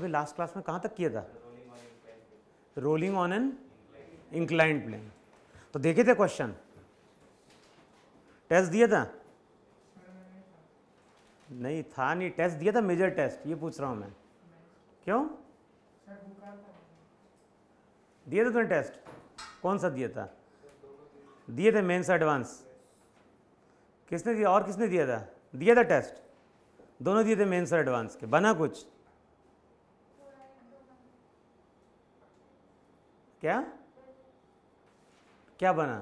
अभी last class में कहाँ तक किया था rolling on an inclined plane तो देखे थे क्वेश्चन टेस्ट दिया था नहीं था नहीं टेस्ट दिया था मेजर टेस्ट ये पूछ रहा हूँ मैं क्यों दिया था तुमने टेस्ट कौन सा दिया था दिए थे मेंस एडवांस किसने दिया और किसने दिया था दिया था टेस्ट दोनों दिए थे मेंस एडवांस के बना कुछ क्या क्या बना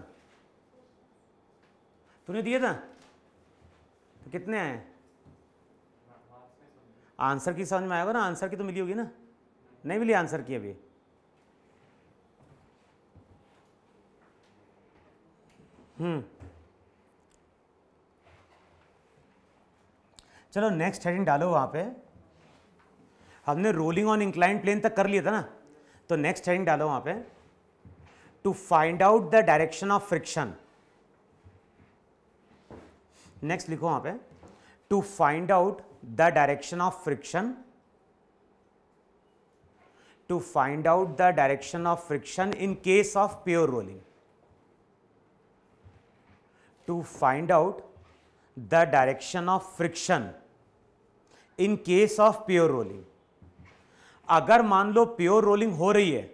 तूने दिए था तो कितने आए आंसर की समझ में आएगा ना आंसर की तो मिली होगी ना नहीं मिली आंसर की अभी हम्म चलो नेक्स्ट हेडिंग डालो वहाँ पे हमने रोलिंग ऑन इंक्लाइन प्लेन तक कर लिया था ना तो नेक्स्ट हेडिंग डालो वहां पे to find out the direction of friction next लिखो वहां पे to find out the direction of friction to find out the direction of friction in case of pure rolling to find out the direction of friction in case of pure rolling अगर मान लो pure rolling हो रही है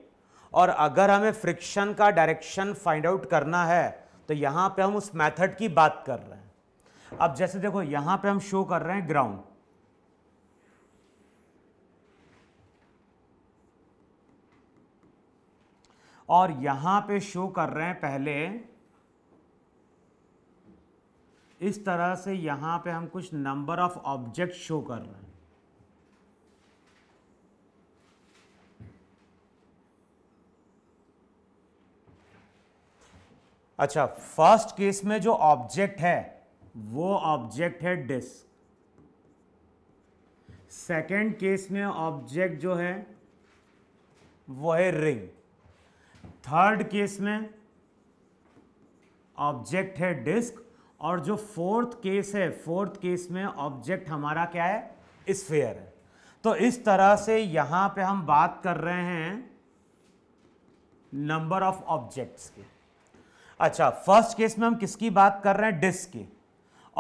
और अगर हमें friction का direction find out करना है तो यहाँ पे हम उस मेथड की बात कर रहे हैं अब जैसे देखो यहाँ पे हम शो कर रहे हैं ग्राउंड और यहाँ पे शो कर रहे हैं पहले इस तरह से यहाँ पे हम कुछ नंबर ऑफ ऑब्जेक्ट शो कर रहे हैं अच्छा फर्स्ट केस में जो ऑब्जेक्ट है वो ऑब्जेक्ट है डिस्क सेकेंड केस में ऑब्जेक्ट जो है वो है रिंग थर्ड केस में ऑब्जेक्ट है डिस्क और जो फोर्थ केस है फोर्थ केस में ऑब्जेक्ट हमारा क्या है स्फेयर है तो इस तरह से यहां पे हम बात कर रहे हैं नंबर ऑफ ऑब्जेक्ट्स के अच्छा फर्स्ट केस में हम किसकी बात कर रहे हैं डिस्क की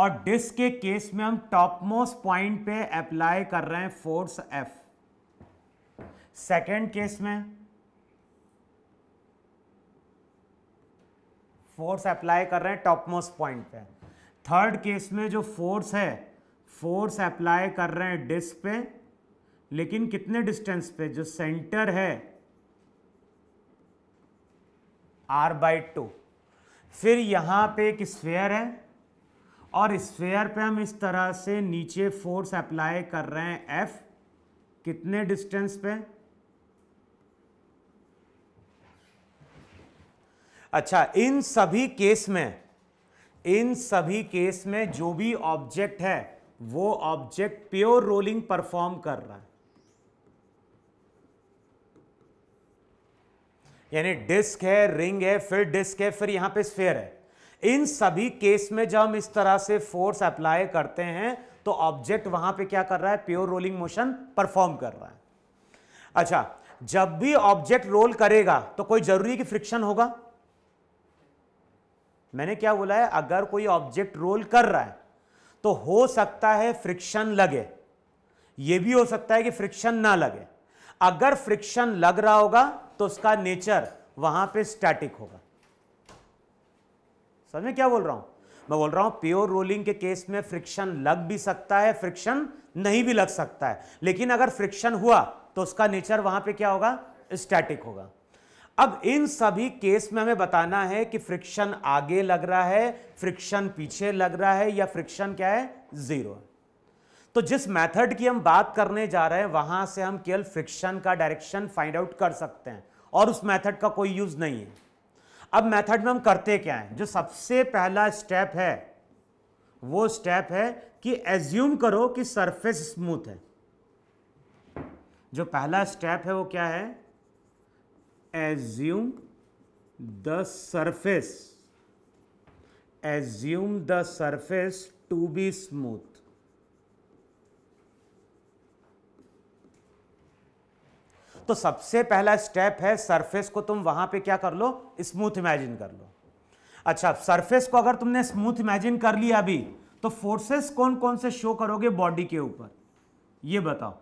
और डिस्क के केस में हम टॉप मोस्ट पॉइंट पे अप्लाई कर रहे हैं फोर्स एफ सेकेंड केस में फोर्स अप्लाई कर रहे हैं टॉप मोस्ट पॉइंट पे थर्ड केस में जो फोर्स है फोर्स अप्लाई कर रहे हैं डिस्क पे लेकिन कितने डिस्टेंस पे जो सेंटर है आर बाई टू फिर यहाँ पे एक स्फेयर है और स्फेयर पे हम इस तरह से नीचे फोर्स अप्लाई कर रहे हैं एफ कितने डिस्टेंस पे अच्छा इन सभी केस में इन सभी केस में जो भी ऑब्जेक्ट है वो ऑब्जेक्ट प्योर रोलिंग परफॉर्म कर रहा है यानी डिस्क है रिंग है फिर डिस्क है फिर यहां पे स्फेयर है इन सभी केस में जब हम इस तरह से फोर्स अप्लाई करते हैं तो ऑब्जेक्ट वहां पे क्या कर रहा है प्योर रोलिंग मोशन परफॉर्म कर रहा है अच्छा जब भी ऑब्जेक्ट रोल करेगा तो कोई जरूरी कि फ्रिक्शन होगा मैंने क्या बोला है अगर कोई ऑब्जेक्ट रोल कर रहा है तो हो सकता है फ्रिक्शन लगे यह भी हो सकता है कि फ्रिक्शन ना लगे अगर फ्रिक्शन लग रहा होगा तो उसका नेचर वहां पे स्टैटिक होगा समझ में क्या बोल रहा हूं मैं बोल रहा हूं प्योर रोलिंग के केस में फ्रिक्शन लग भी सकता है फ्रिक्शन नहीं भी लग सकता है लेकिन अगर फ्रिक्शन हुआ तो उसका नेचर वहां पे क्या होगा स्टैटिक होगा अब इन सभी केस में हमें बताना है कि फ्रिक्शन आगे लग रहा है फ्रिक्शन पीछे लग रहा है या फ्रिक्शन क्या है जीरो तो जिस मेथड की हम बात करने जा रहे हैं वहां से हम केवल फ्रिक्शन का डायरेक्शन फाइंड आउट कर सकते हैं और उस मेथड का कोई यूज़ नहीं है अब मेथड में हम करते क्या हैं जो सबसे पहला स्टेप है वो स्टेप है कि एज्यूम करो कि सरफेस स्मूथ है जो पहला स्टेप है वो क्या है assume the surface assume the surface to be smooth तो सबसे पहला स्टेप है सरफेस को तुम वहां पे क्या कर लो स्मूथ इमेजिन कर लो अच्छा सरफेस को अगर तुमने स्मूथ इमेजिन कर लिया अभी तो फोर्सेस कौन कौन से शो करोगे बॉडी के ऊपर ये बताओ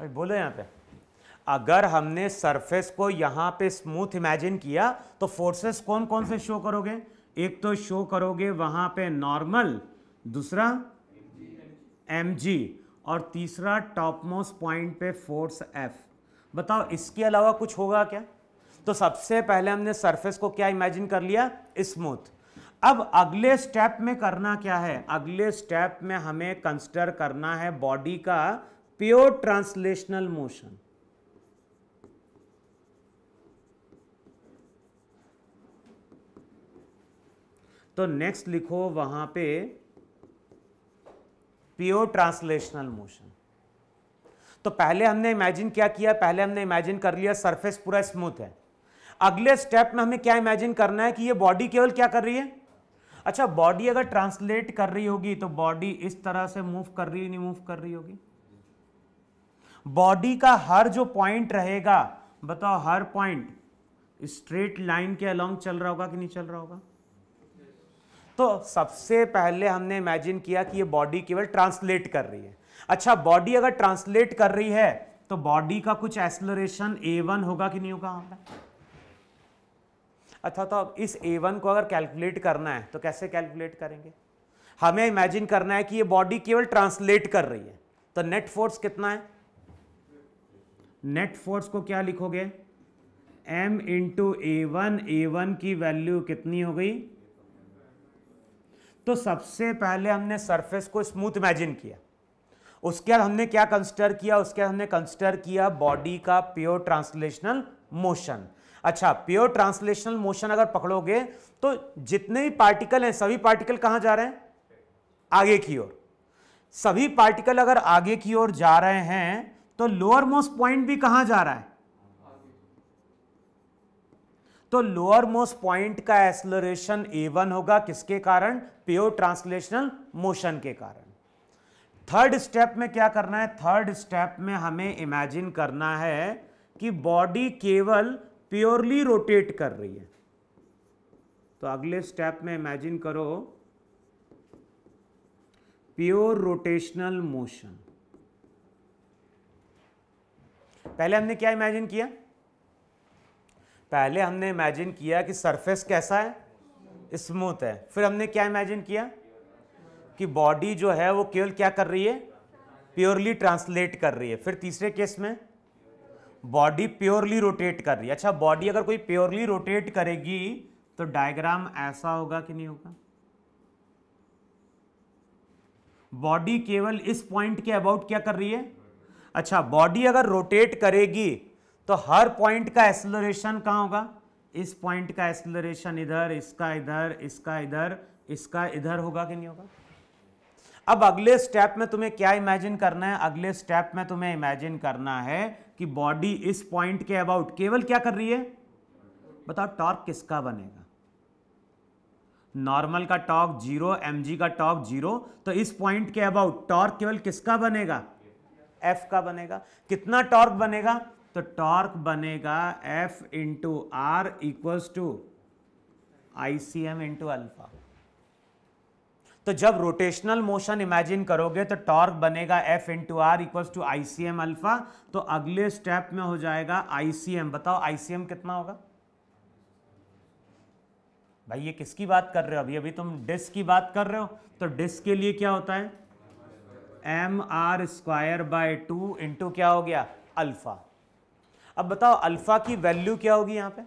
अभी बोलो यहां पे अगर हमने सरफेस को यहां पे स्मूथ इमेजिन किया तो फोर्सेस कौन कौन से शो करोगे एक तो शो करोगे वहां पे नॉर्मल दूसरा एम जी और तीसरा टॉप मोस्ट पॉइंट पे फोर्स एफ बताओ इसके अलावा कुछ होगा क्या तो सबसे पहले हमने सरफेस को क्या इमेजिन कर लिया स्मूथ अब अगले स्टेप में करना क्या है अगले स्टेप में हमें कंसिडर करना है बॉडी का प्योर ट्रांसलेशनल मोशन तो नेक्स्ट लिखो वहां पे प्योर ट्रांसलेशनल मोशन तो पहले हमने इमेजिन क्या किया पहले हमने इमेजिन कर लिया सरफेस पूरा स्मूथ है अगले स्टेप में हमें क्या इमेजिन करना है कि ये बॉडी केवल क्या कर रही है अच्छा बॉडी अगर ट्रांसलेट कर रही होगी तो बॉडी इस तरह से मूव कर रही नहीं मूव कर रही होगी बॉडी का हर जो पॉइंट रहेगा बताओ हर पॉइंट स्ट्रेट लाइन के अलोंग चल रहा होगा कि नहीं चल रहा होगा तो सबसे पहले हमने इमेजिन किया कि ये बॉडी केवल ट्रांसलेट कर रही है अच्छा बॉडी अगर ट्रांसलेट कर रही है तो बॉडी का कुछ एसलरेशन ए वन होगा कि नहीं होगा हमें अच्छा तो अब इस ए वन को अगर कैलकुलेट करना है तो कैसे कैलकुलेट करेंगे हमें इमेजिन करना है कि ये बॉडी केवल ट्रांसलेट कर रही है तो नेट फोर्स कितना है नेट फोर्स को क्या लिखोगे m into a one A one की वैल्यू कितनी हो गई तो सबसे पहले हमने सरफेस को स्मूथ इमेजिन किया उसके बाद हमने क्या कंसिडर किया उसके बाद हमने कंसिडर किया बॉडी का प्योर ट्रांसलेशनल मोशन अच्छा प्योर ट्रांसलेशनल मोशन अगर पकड़ोगे तो जितने भी पार्टिकल हैं सभी पार्टिकल कहां जा रहे हैं आगे की ओर सभी पार्टिकल अगर आगे की ओर जा रहे हैं तो लोअर मोस्ट पॉइंट भी कहां जा रहा है तो लोअर मोस्ट पॉइंट का एक्सलोरेशन ए वन होगा किसके कारण प्योर ट्रांसलेशनल मोशन के कारण थर्ड स्टेप में क्या करना है थर्ड स्टेप में हमें इमेजिन करना है कि बॉडी केवल प्योरली रोटेट कर रही है तो अगले स्टेप में इमेजिन करो प्योर रोटेशनल मोशन पहले हमने क्या इमेजिन किया पहले हमने इमेजिन किया कि सरफेस कैसा है स्मूथ है फिर हमने क्या इमेजिन किया कि बॉडी जो है वो केवल क्या कर रही है प्योरली ट्रांसलेट कर रही है फिर तीसरे केस में बॉडी प्योरली रोटेट कर रही है अच्छा बॉडी अगर कोई प्योरली रोटेट करेगी तो डायग्राम ऐसा होगा कि नहीं होगा बॉडी केवल इस पॉइंट के अबाउट क्या कर रही है अच्छा बॉडी अगर रोटेट करेगी तो हर पॉइंट का एक्सलोरेशन कहाँ होगा इस पॉइंट का एक्सलोरेशन इधर इसका इधर इसका इधर इसका इधर होगा कि नहीं होगा अब अगले स्टेप में तुम्हें क्या इमेजिन करना है अगले स्टेप में तुम्हें इमेजिन करना है कि बॉडी इस पॉइंट के अबाउट केवल क्या कर रही है बताओ टॉर्क किसका बनेगा नॉर्मल का टॉर्क जीरो एम का टॉर्क जीरो तो इस पॉइंट के अबाउट टॉर्क केवल किसका बनेगा एफ का बनेगा कितना टॉर्क बनेगा तो टॉर्क बनेगा F into are equals to I C M into alpha तो जब रोटेशनल मोशन इमेजिन करोगे तो टॉर्क बनेगा F into are equals to I C M alpha तो अगले स्टेप में हो जाएगा आई सी एम बताओ आई सी एम कितना होगा भाई ये किसकी बात कर रहे हो अभी अभी तुम डिस्क की बात कर रहे हो तो डिस्क के लिए क्या होता है m are square by two into क्या हो गया अल्फा अब बताओ अल्फा की वैल्यू क्या होगी यहां पे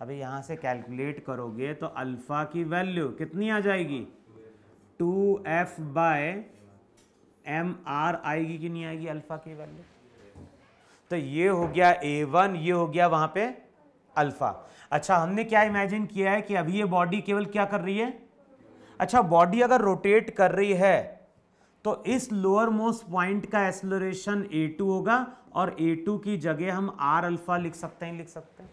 अभी यहां से कैलकुलेट करोगे तो अल्फा की वैल्यू कितनी आ जाएगी two F by m r आएगी कि नहीं आएगी अल्फा की वैल्यू तो ये हो गया ए वन ये हो गया वहां पे अल्फा अच्छा हमने क्या इमेजिन किया है कि अभी ये बॉडी केवल क्या कर रही है अच्छा बॉडी अगर रोटेट कर रही है तो इस लोअर मोस्ट पॉइंट का ए टू होगा और ए टू की जगह हम आर अल्फा लिख सकते हैं लिख सकते हैं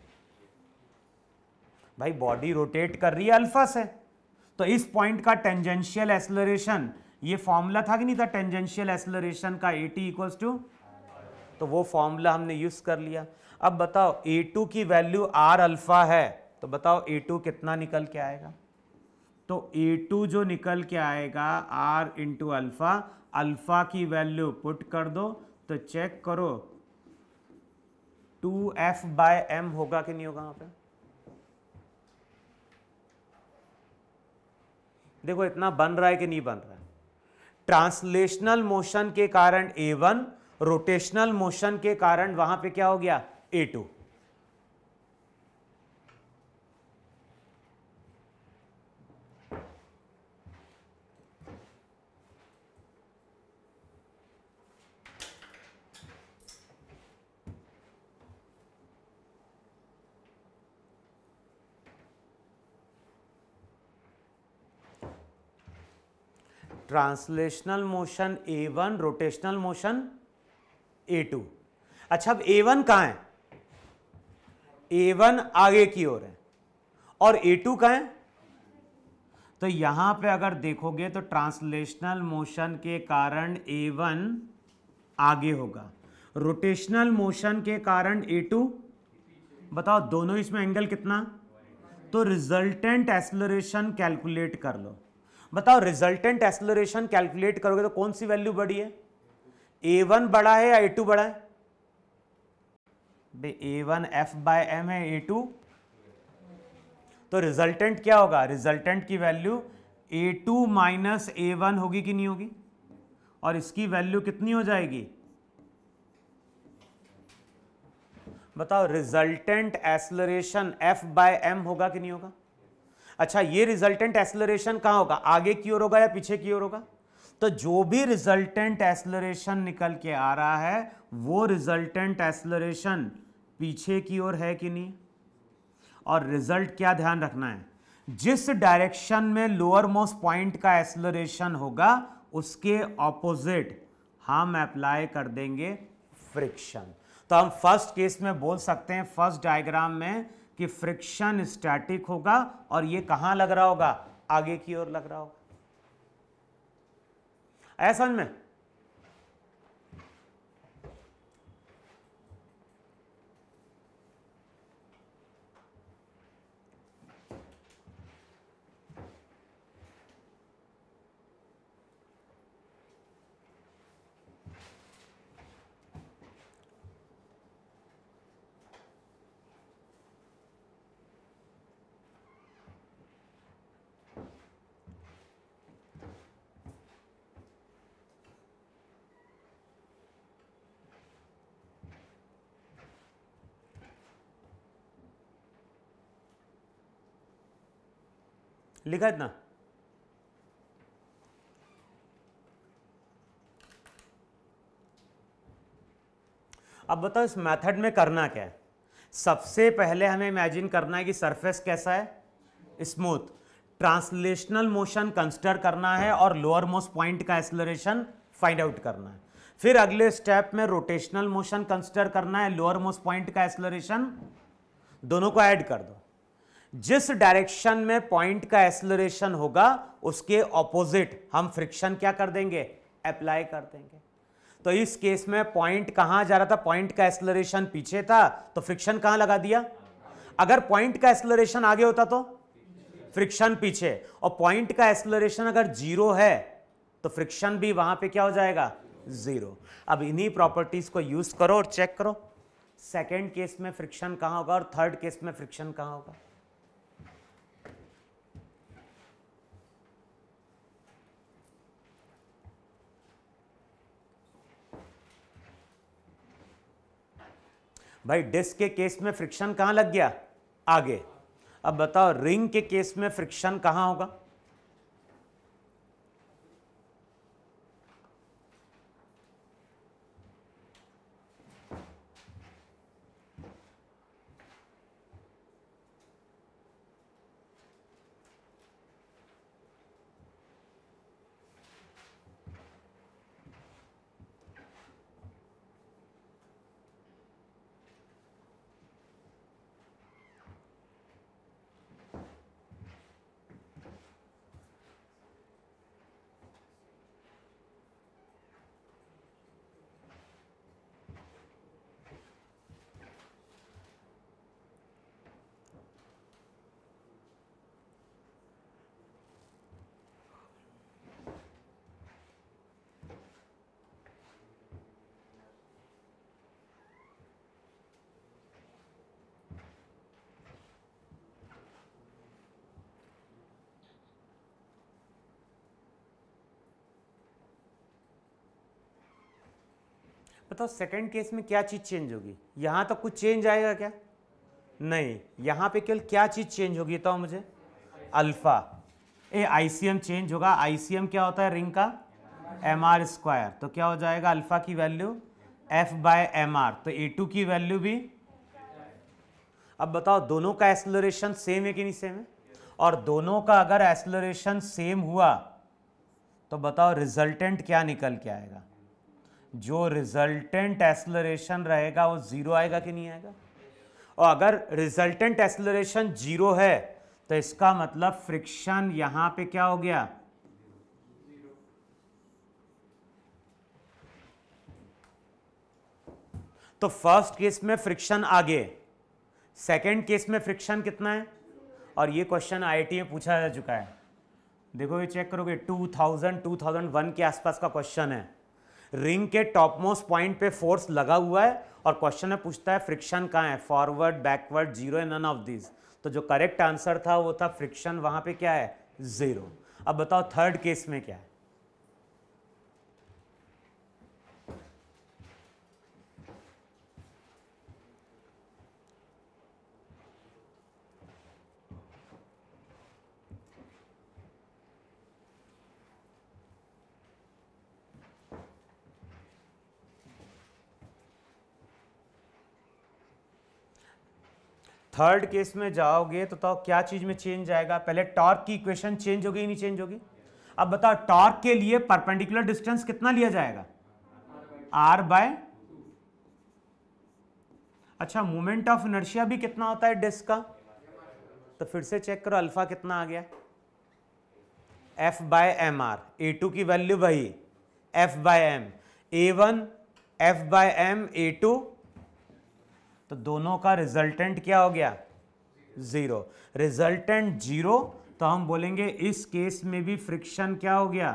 भाई बॉडी रोटेट कर रही है अल्फा से तो इस पॉइंट का टेंजेंशियल एक्सलोरेशन ये फॉर्मूला था कि नहीं था टेंजेंशियल एसलोरेशन का ए टी टू तो वो फॉर्मूला हमने यूज कर लिया अब बताओ ए टू की वैल्यू आर अल्फा है तो बताओ ए टू कितना निकल के आएगा तो ए टू जो निकल के आएगा आर इंटू अल्फ़ा अल्फ़ा की वैल्यू पुट कर दो तो चेक करो टू एफ बाय एम होगा कि नहीं होगा वहां पे देखो इतना बन रहा है कि नहीं बन रहा है ट्रांसलेशनल मोशन के कारण ए वन रोटेशनल मोशन के कारण वहां पे क्या हो गया a two translational motion a one rotational motion a two अच्छा अब ए वन कहा है ए वन आगे की ओर है और ए टू कहाँ है तो यहां पे अगर देखोगे तो ट्रांसलेशनल मोशन के कारण ए वन आगे होगा रोटेशनल मोशन के कारण ए टू बताओ दोनों इसमें एंगल कितना तो रिजल्टेंट एक्सलोरेशन कैलकुलेट कर लो बताओ रिजल्टेंट एक्सलोरेशन कैलकुलेट करोगे तो कौन सी वैल्यू बड़ी है ए वन बड़ा है या ए टू बड़ा है भाई a one F by m है ए टू तो रिजल्टेंट क्या होगा रिजल्टेंट की value a two minus a one होगी कि नहीं होगी और इसकी वैल्यू कितनी हो जाएगी बताओ resultant acceleration F by m होगा कि नहीं होगा अच्छा ये रिजल्टेंट एक्सलरेशन कहाँ होगा आगे की ओर होगा या पीछे की ओर होगा तो जो भी रिजल्टेंट एक्सलरेशन निकल के आ रहा है वो रिजल्टेंट एक्सलरेशन पीछे की ओर है कि नहीं और रिजल्ट क्या ध्यान रखना है जिस डायरेक्शन में लोअर मोस्ट पॉइंट का एक्सलरेशन होगा उसके ऑपोजिट हम अप्लाई कर देंगे फ्रिक्शन तो हम फर्स्ट केस में बोल सकते हैं फर्स्ट डायग्राम में कि फ्रिक्शन स्टैटिक होगा और ये कहां लग रहा होगा आगे की ओर लग रहा होगा ऐसा में लिखा इतना अब बताओ इस मेथड में करना क्या है सबसे पहले हमें इमेजिन करना है कि सरफेस कैसा है स्मूथ ट्रांसलेशनल मोशन कंसिडर करना है और लोअर मोस्ट पॉइंट का एक्सलरेशन फाइंड आउट करना है फिर अगले स्टेप में रोटेशनल मोशन कंसिडर करना है लोअर मोस्ट पॉइंट का एक्सलरेशन दोनों को ऐड कर दो जिस डायरेक्शन में पॉइंट का एक्सलोरेशन होगा उसके ऑपोजिट हम फ्रिक्शन क्या कर देंगे अप्लाई कर देंगे तो इस केस में पॉइंट कहां जा रहा था पॉइंट का एक्सलोरेशन पीछे था तो फ्रिक्शन कहां लगा दिया अगर पॉइंट का एक्सलोरेशन आगे होता तो फ्रिक्शन पीछे और पॉइंट का एक्सलोरेशन अगर जीरो है तो फ्रिक्शन भी वहां पे क्या हो जाएगा जीरो अब इन्हीं प्रॉपर्टीज को यूज करो और चेक करो सेकेंड केस में फ्रिक्शन कहां होगा और थर्ड केस में फ्रिक्शन कहां होगा भाई डिस्क के केस में फ्रिक्शन कहाँ लग गया आगे अब बताओ रिंग के केस में फ्रिक्शन कहाँ होगा बताओ सेकंड केस में क्या चीज़ चेंज होगी यहाँ तो कुछ चेंज आएगा क्या नहीं यहाँ पे केवल क्या चीज़ चेंज होगी बताओ मुझे अल्फ़ा ए आईसीएम चेंज होगा आईसीएम क्या होता है रिंग का एम आर स्क्वायर तो क्या हो जाएगा अल्फ़ा की value F by m r तो ए टू की वैल्यू भी अब बताओ दोनों का एक्सलोरेशन सेम है कि नहीं सेम है और दोनों का अगर एक्सलोरेशन सेम हुआ तो बताओ रिजल्टेंट क्या निकल के आएगा जो रिजल्टेंट एक्सलरेशन रहेगा वो ज़ीरो आएगा कि नहीं आएगा और अगर रिजल्टेंट एक्सलरेशन जीरो है तो इसका मतलब फ्रिक्शन यहां पे क्या हो गया तो फर्स्ट केस में फ्रिक्शन आगे सेकंड केस में फ्रिक्शन कितना है और ये क्वेश्चन आईआईटी में पूछा जा चुका है देखो ये चेक करोगे 2000 2001 के आसपास का क्वेश्चन है रिंग के टॉप मोस्ट पॉइंट पे फोर्स लगा हुआ है और क्वेश्चन में पूछता है फ्रिक्शन कहाँ है फॉरवर्ड बैकवर्ड जीरो है नन ऑफ दिस तो जो करेक्ट आंसर था वो था फ्रिक्शन वहाँ पे क्या है ज़ीरो अब बताओ थर्ड केस में क्या है थर्ड केस में जाओगे तो, तो क्या चीज़ में चेंज आएगा पहले टॉर्क की इक्वेशन चेंज होगी नहीं चेंज होगी अब बताओ टॉर्क के लिए परपेंडिकुलर डिस्टेंस कितना लिया जाएगा आर बाय अच्छा मोमेंट ऑफ इनर्शिया भी कितना होता है डिस्क का तो फिर से चेक करो अल्फा कितना आ गया F by m r a two की वैल्यू वही F by m a one F by m a two तो दोनों का रिजल्टेंट क्या हो गया ज़ीरो रिजल्टेंट जीरो तो हम बोलेंगे इस केस में भी फ्रिक्शन क्या हो गया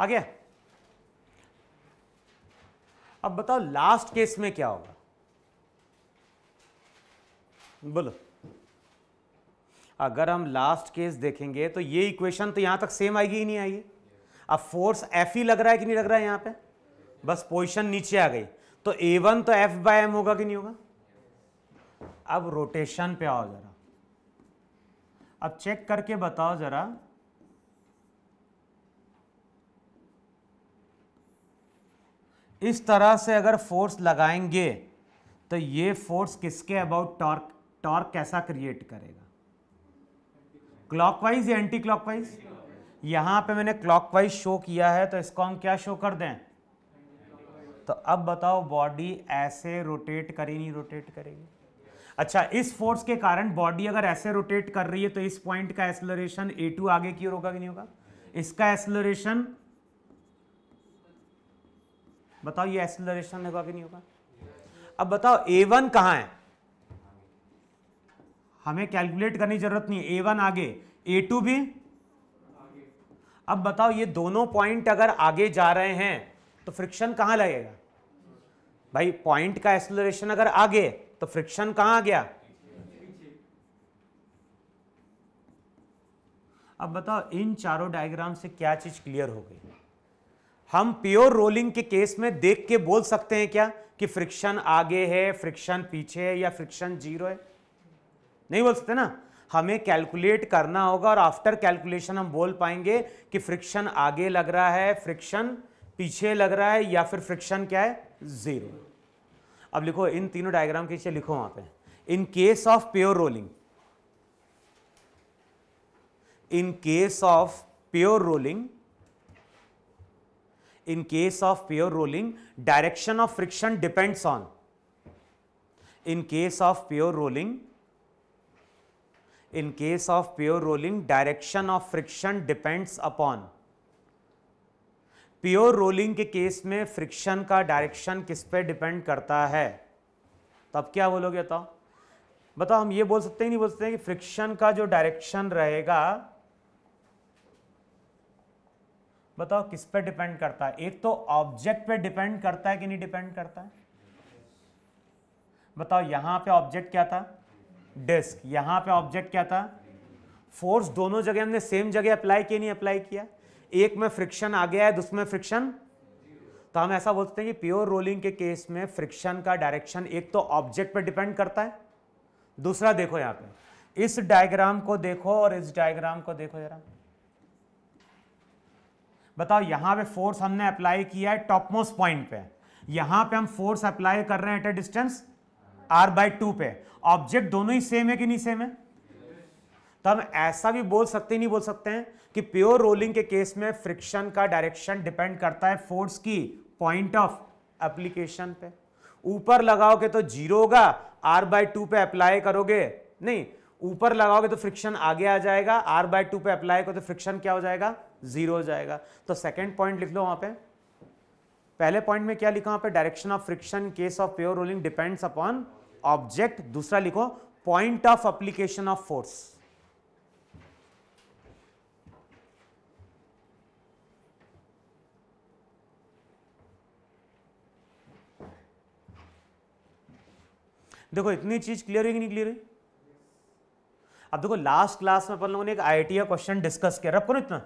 आ गया अब बताओ लास्ट केस में क्या होगा बोलो अगर हम लास्ट केस देखेंगे तो ये इक्वेशन तो यहां तक सेम आएगी ही नहीं आएगी अब फोर्स एफ ही लग रहा है कि नहीं लग रहा है यहां पे बस पोजीशन नीचे आ गई तो ए वन तो एफ बाय एम होगा कि नहीं होगा अब रोटेशन पे आओ जरा अब चेक करके बताओ जरा इस तरह से अगर फोर्स लगाएंगे तो ये फोर्स किसके अबाउट टॉर्क टॉर्क कैसा क्रिएट करेगा क्लॉकवाइज या एंटी क्लॉकवाइज यहां पे मैंने क्लॉकवाइज शो किया है तो इसको हम क्या शो कर दें तो अब बताओ बॉडी ऐसे रोटेट करे नहीं रोटेट करेगी अच्छा इस फोर्स के कारण बॉडी अगर ऐसे रोटेट कर रही है तो इस पॉइंट का एक्सलोरेशन ए टू आगे की ओर होगा कि नहीं होगा इसका एक्सलोरेशन बताओ ये एक्सेलरेशन होगा कि नहीं होगा अब बताओ ए वन कहां है हमें कैलकुलेट करने की जरूरत नहीं ए वन आगे ए टू भी अब बताओ ये दोनों पॉइंट अगर आगे जा रहे हैं तो फ्रिक्शन कहां लगेगा भाई पॉइंट का एक्सेलरेशन अगर आगे तो फ्रिक्शन कहां आ गया अब बताओ इन चारों डायग्राम से क्या चीज क्लियर हो गई हम प्योर रोलिंग के केस में देख के बोल सकते हैं क्या कि फ्रिक्शन आगे है फ्रिक्शन पीछे है या फ्रिक्शन जीरो है नहीं बोल सकते ना हमें कैलकुलेट करना होगा और आफ्टर कैलकुलेशन हम बोल पाएंगे कि फ्रिक्शन आगे लग रहा है फ्रिक्शन पीछे लग रहा है या फिर फ्रिक्शन क्या है जीरो अब लिखो इन तीनों डायग्राम के पीछे लिखो वहां पे in case of pure rolling in case of pure rolling in case of pure rolling direction of friction depends on in case of pure rolling in case of pure rolling direction of friction depends upon pure rolling के case में friction का direction किस पे depend करता है तब क्या बोलोगे तो बताओ हम ये बोल सकते हैं नहीं बोल सकते हैं कि फ्रिक्शन का जो डायरेक्शन रहेगा बताओ किस पे डिपेंड करता है एक तो ऑब्जेक्ट पे डिपेंड करता है कि नहीं डिपेंड करता है बताओ यहां पे ऑब्जेक्ट क्या था डिस्क यहां पे ऑब्जेक्ट क्या था फोर्स दोनों जगह हमने सेम जगह अप्लाई किया नहीं अप्लाई किया एक में फ्रिक्शन आ गया है दूसरे में फ्रिक्शन तो हम ऐसा बोलते हैं कि प्योर रोलिंग के केस में फ्रिक्शन का डायरेक्शन एक तो ऑब्जेक्ट पर डिपेंड करता है दूसरा देखो यहां पे इस डायग्राम को देखो और इस डायग्राम को देखो जरा बताओ यहां पे फोर्स हमने अप्लाई किया है टॉप मोस्ट पॉइंट पे यहां पे हम फोर्स अप्लाई कर रहे हैं at a distance r by two पे ऑब्जेक्ट दोनों ही सेम है कि नहीं सेम है तो हम ऐसा भी बोल सकते नहीं बोल सकते हैं कि प्योर रोलिंग के केस में फ्रिक्शन का डायरेक्शन डिपेंड करता है फोर्स की पॉइंट ऑफ एप्लीकेशन पे ऊपर लगाओगे तो जीरो होगा आर बाय टू पे अप्लाई करोगे नहीं ऊपर लगाओगे तो फ्रिक्शन आगे आ जाएगा आर बाय टू पे अप्लाई करो तो फ्रिक्शन क्या हो जाएगा ज़ीरो हो जाएगा तो सेकेंड पॉइंट लिख लो वहां पे पहले पॉइंट में क्या लिखा वहां पे direction of friction case of pure rolling depends upon object दूसरा लिखो point of application of force देखो इतनी चीज क्लियर है कि नहीं क्लियर है अब देखो लास्ट क्लास में अपन लोगों ने एक आईटीआई क्वेश्चन डिस्कस किया रब करो इतना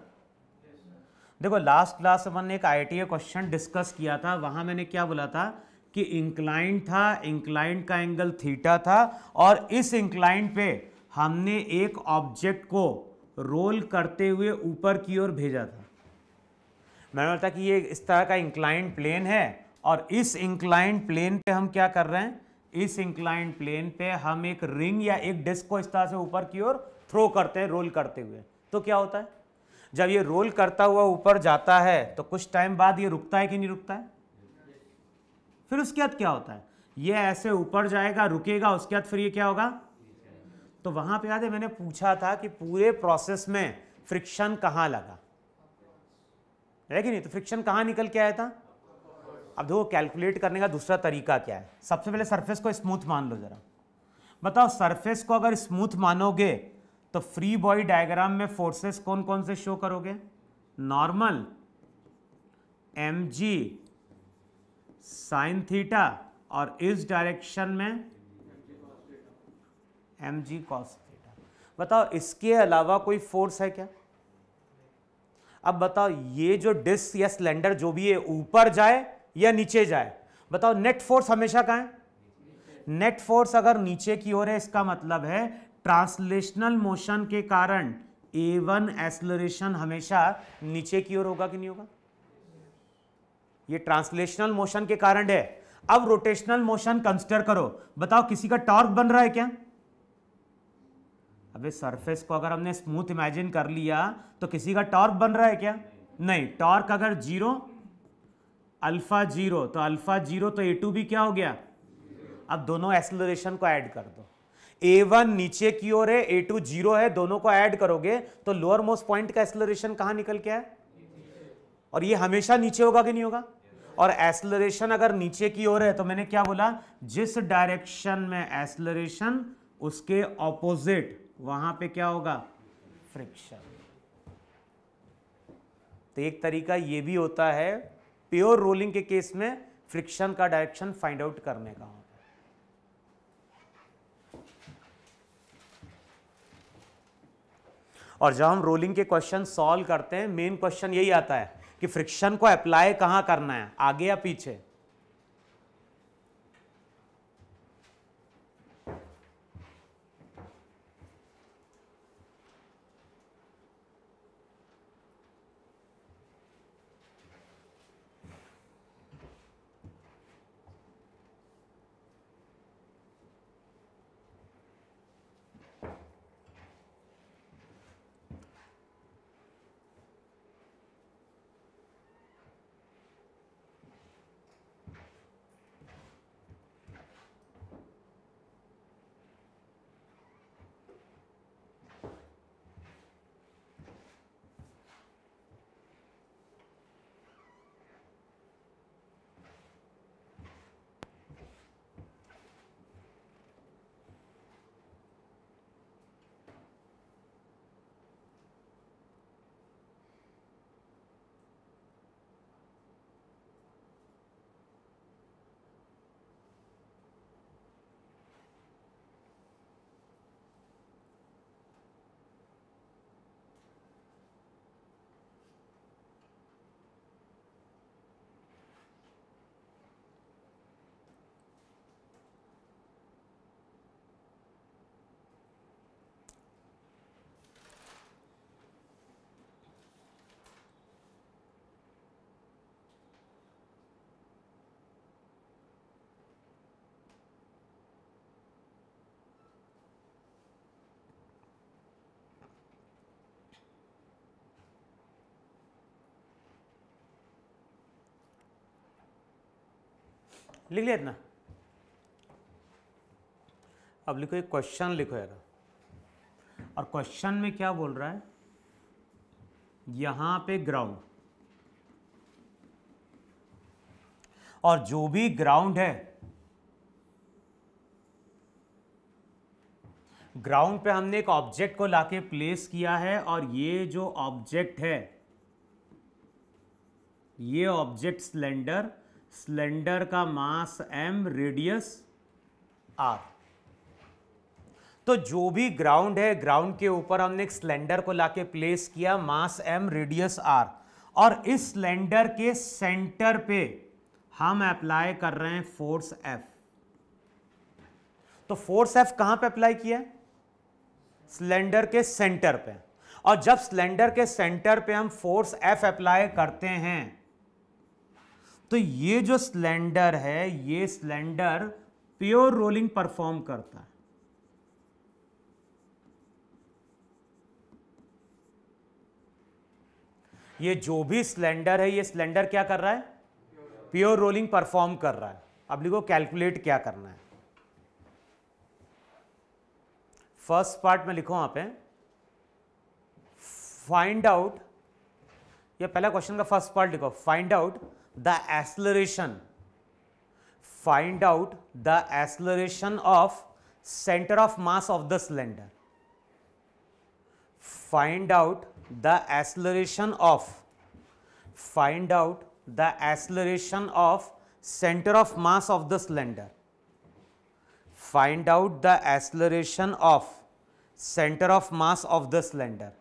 देखो लास्ट क्लास अपन ने एक आई क्वेश्चन डिस्कस किया था वहां मैंने क्या बोला था कि इंक्लाइंड था इंक्लाइंड का एंगल थीटा था और इस इंक्लाइंड पे हमने एक ऑब्जेक्ट को रोल करते हुए ऊपर की ओर भेजा था मैंने बोला था कि ये इस तरह का इंक्लाइंड प्लेन है और इस इंक्लाइंड प्लेन पे हम क्या कर रहे हैं इस इंक्लाइंड प्लेन पे हम एक रिंग या एक डिस्क को इस तरह से ऊपर की ओर थ्रो करते हैं रोल करते हुए तो क्या होता है जब ये रोल करता हुआ ऊपर जाता है तो कुछ टाइम बाद ये रुकता है कि नहीं रुकता है फिर उसके बाद क्या होता है ये ऐसे ऊपर जाएगा रुकेगा उसके बाद फिर ये क्या होगा तो वहां पे याद है मैंने पूछा था कि पूरे प्रोसेस में फ्रिक्शन कहाँ लगा है कि नहीं तो फ्रिक्शन कहाँ निकल के आया था अब देखो कैलकुलेट करने का दूसरा तरीका क्या है सबसे पहले सरफेस को स्मूथ मान लो जरा बताओ सरफेस को अगर स्मूथ मानोगे तो फ्री बॉडी डायग्राम में फोर्सेस कौन कौन से शो करोगे normal m g sine theta और इस डायरेक्शन में एम जी कॉस थीटा बताओ इसके अलावा कोई फोर्स है क्या अब बताओ ये जो डिस्क या सिलेंडर जो भी है ऊपर जाए या नीचे जाए बताओ नेट फोर्स हमेशा कहा है नेट फोर्स अगर नीचे की ओर है इसका मतलब है ट्रांसलेशनल मोशन के कारण ए वन एसलरेशन हमेशा नीचे की ओर होगा कि नहीं होगा ये ट्रांसलेशनल मोशन के कारण है अब रोटेशनल मोशन कंसिडर करो बताओ किसी का टॉर्क बन रहा है क्या अबे सरफेस को अगर हमने स्मूथ इमेजिन कर लिया तो किसी का टॉर्क बन रहा है क्या नहीं टॉर्क अगर जीरो अल्फा जीरो तो अल्फा जीरो तो ए टू भी क्या हो गया अब दोनों एसलोरेशन को ऐड कर दो ए वन नीचे की ओर है ए टू जीरो है दोनों को ऐड करोगे तो लोअर मोस्ट पॉइंट का एक्सलरेशन कहां निकल के आए और ये हमेशा नीचे होगा कि नहीं होगा और एसलरेशन अगर नीचे की ओर है तो मैंने क्या बोला जिस डायरेक्शन में एक्सलरेशन उसके ऑपोजिट वहां पे क्या होगा फ्रिक्शन तो एक तरीका ये भी होता है प्योर रोलिंग के केस में फ्रिक्शन का डायरेक्शन फाइंड आउट करने का और जब हम रोलिंग के क्वेश्चन सॉल्व करते हैं मेन क्वेश्चन यही आता है कि फ्रिक्शन को अप्लाई कहाँ करना है आगे या पीछे लिख लिया इतना अब लिखो एक क्वेश्चन लिखो यार और क्वेश्चन में क्या बोल रहा है यहां पे ग्राउंड और जो भी ग्राउंड है ग्राउंड पे हमने एक ऑब्जेक्ट को लाके प्लेस किया है और ये जो ऑब्जेक्ट है ये ऑब्जेक्ट सिलेंडर सिलेंडर का मास m रेडियस r तो जो भी ग्राउंड है ग्राउंड के ऊपर हमने एक सिलेंडर को लाके प्लेस किया मास m रेडियस r और इस सिलेंडर के सेंटर पे हम अप्लाई कर रहे हैं फोर्स F तो फोर्स एफ कहां पे अप्लाई किया सिलेंडर के सेंटर पे और जब सिलेंडर के सेंटर पे हम फोर्स एफ अप्लाई करते हैं तो ये जो सिलेंडर है ये सिलेंडर प्योर रोलिंग परफॉर्म करता है ये जो भी सिलेंडर है ये सिलेंडर क्या कर रहा है प्योर रोलिंग परफॉर्म कर रहा है अब लिखो कैलकुलेट क्या करना है फर्स्ट पार्ट में लिखो वहां पे फाइंड आउट या पहला क्वेश्चन का फर्स्ट पार्ट लिखो find out the acceleration find out the acceleration of center of mass of the cylinder find out the acceleration of find out the acceleration of center of mass of the cylinder find out the acceleration of center of mass of the cylinder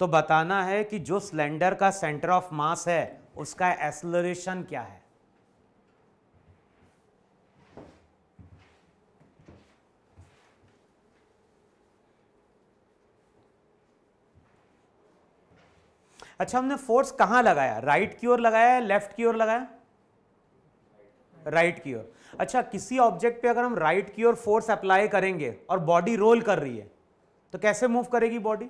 तो बताना है कि जो cylinder का centre of मास है उसका acceleration क्या है अच्छा हमने फोर्स कहां लगाया राइट की ओर लगाया लेफ्ट की ओर लगाया राइट की ओर अच्छा किसी ऑब्जेक्ट पे अगर हम राइट की ओर फोर्स अप्लाई करेंगे और बॉडी रोल कर रही है तो कैसे मूव करेगी बॉडी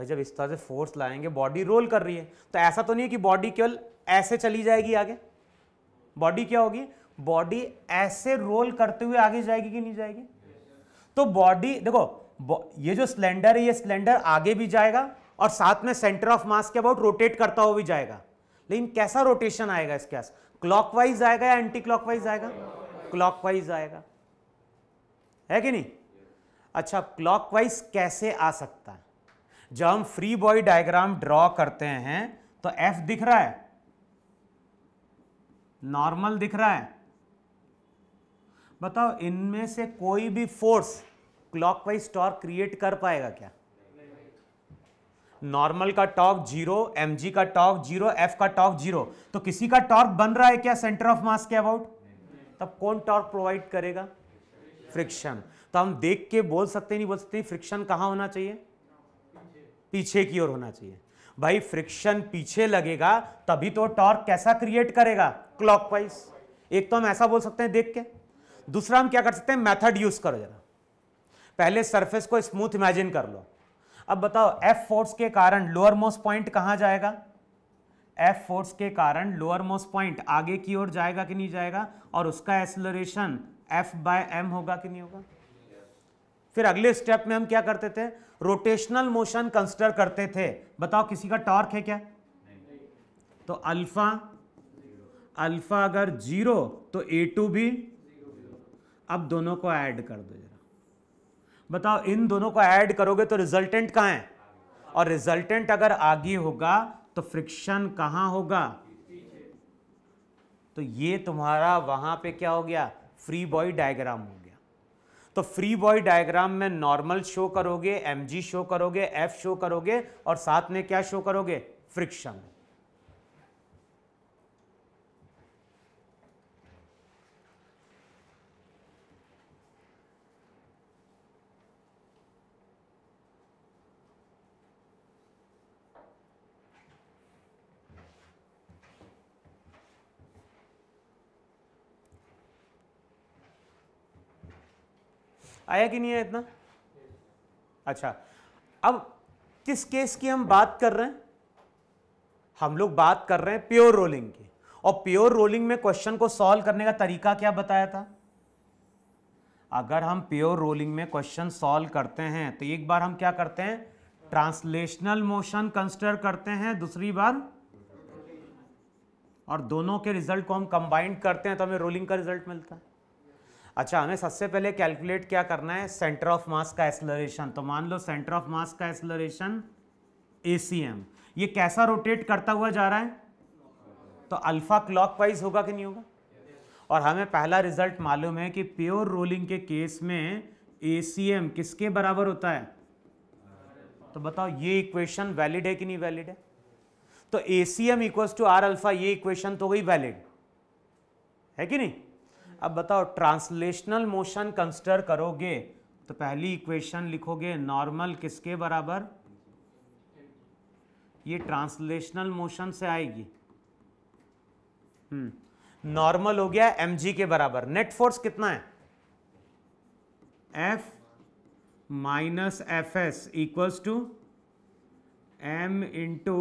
भाई जब इस तरह से फोर्स लाएंगे बॉडी रोल कर रही है तो ऐसा तो नहीं है कि बॉडी केवल ऐसे चली जाएगी आगे बॉडी क्या होगी बॉडी ऐसे रोल करते हुए आगे जाएगी कि नहीं जाएगी तो बॉडी देखो ये जो सिलेंडर है ये सिलेंडर आगे भी जाएगा और साथ में सेंटर ऑफ मास के अबाउट रोटेट करता हुआ भी जाएगा लेकिन कैसा रोटेशन आएगा इसके पास क्लॉकवाइज आएगा या एंटी क्लॉकवाइज आएगा क्लॉकवाइज आएगा है कि नहीं अच्छा क्लॉकवाइज कैसे आ सकता है जब हम फ्री बॉडी डायग्राम ड्रॉ करते हैं तो एफ दिख रहा है नॉर्मल दिख रहा है बताओ इनमें से कोई भी फोर्स क्लॉकवाइज टॉर्क क्रिएट कर पाएगा क्या नॉर्मल का टॉर्क जीरो एम का टॉर्क जीरो एफ का टॉर्क जीरो तो किसी का टॉर्क बन रहा है क्या सेंटर ऑफ मास के अबाउट तब कौन टॉर्क प्रोवाइड करेगा फ्रिक्शन तो हम देख के बोल सकते नहीं बोल सकते फ्रिक्शन कहाँ होना चाहिए पीछे की ओर होना चाहिए भाई फ्रिक्शन पीछे लगेगा तभी तो टॉर्क कैसा क्रिएट करेगा क्लॉकवाइज एक तो हम ऐसा बोल सकते हैं देख के दूसरा हम क्या कर सकते हैं मेथड यूज करो जरा पहले सरफेस को स्मूथ इमेजिन कर लो अब बताओ एफ फोर्स के कारण लोअर मोस्ट पॉइंट कहां जाएगा एफ फोर्स के कारण लोअर मोस्ट पॉइंट आगे की ओर जाएगा कि नहीं जाएगा और उसका एसलोरेशन एफ बाय एम होगा कि नहीं होगा फिर अगले स्टेप में हम क्या करते थे रोटेशनल मोशन कंसिडर करते थे बताओ किसी का टॉर्क है क्या तो अल्फा अल्फा अगर जीरो तो ए टू भी अब दोनों को ऐड कर दो जरा बताओ इन दोनों को ऐड करोगे तो रिजल्टेंट कहां है और रिजल्टेंट अगर आगे होगा तो फ्रिक्शन कहां होगा तो ये तुम्हारा वहां पे क्या हो गया फ्री बॉय डायग्राम हो तो फ्री बॉय डायग्राम में नॉर्मल शो करोगे एम शो करोगे एफ शो करोगे और साथ में क्या शो करोगे फ्रिक्शन आया कि नहीं आया इतना अच्छा अब किस केस की हम बात कर रहे हैं हम लोग बात कर रहे हैं प्योर रोलिंग की और प्योर रोलिंग में क्वेश्चन को सॉल्व करने का तरीका क्या बताया था अगर हम प्योर रोलिंग में क्वेश्चन सॉल्व करते हैं तो एक बार हम क्या करते हैं ट्रांसलेशनल मोशन कंसिडर करते हैं दूसरी बार और दोनों के रिजल्ट को हम कंबाइंड करते हैं तो हमें रोलिंग का रिजल्ट मिलता है अच्छा हमें सबसे पहले कैलकुलेट क्या करना है सेंटर ऑफ मास का एक्सलरेशन तो मान लो सेंटर ऑफ मास का एक्सलरेशन ए ये कैसा रोटेट करता हुआ जा रहा है तो अल्फा क्लॉक वाइज होगा कि नहीं होगा और हमें पहला रिजल्ट मालूम है कि प्योर रोलिंग के केस में ए किसके बराबर होता है तो बताओ ये इक्वेशन वैलिड है कि नहीं वैलिड है तो A C M equals to R alpha ये इक्वेशन तो गई वैलिड है कि नहीं अब बताओ ट्रांसलेशनल मोशन कंसिडर करोगे तो पहली इक्वेशन लिखोगे नॉर्मल किसके बराबर ये ट्रांसलेशनल मोशन से आएगी हम्म नॉर्मल हो गया एम जी के बराबर नेट फोर्स कितना है F minus F S equals to M into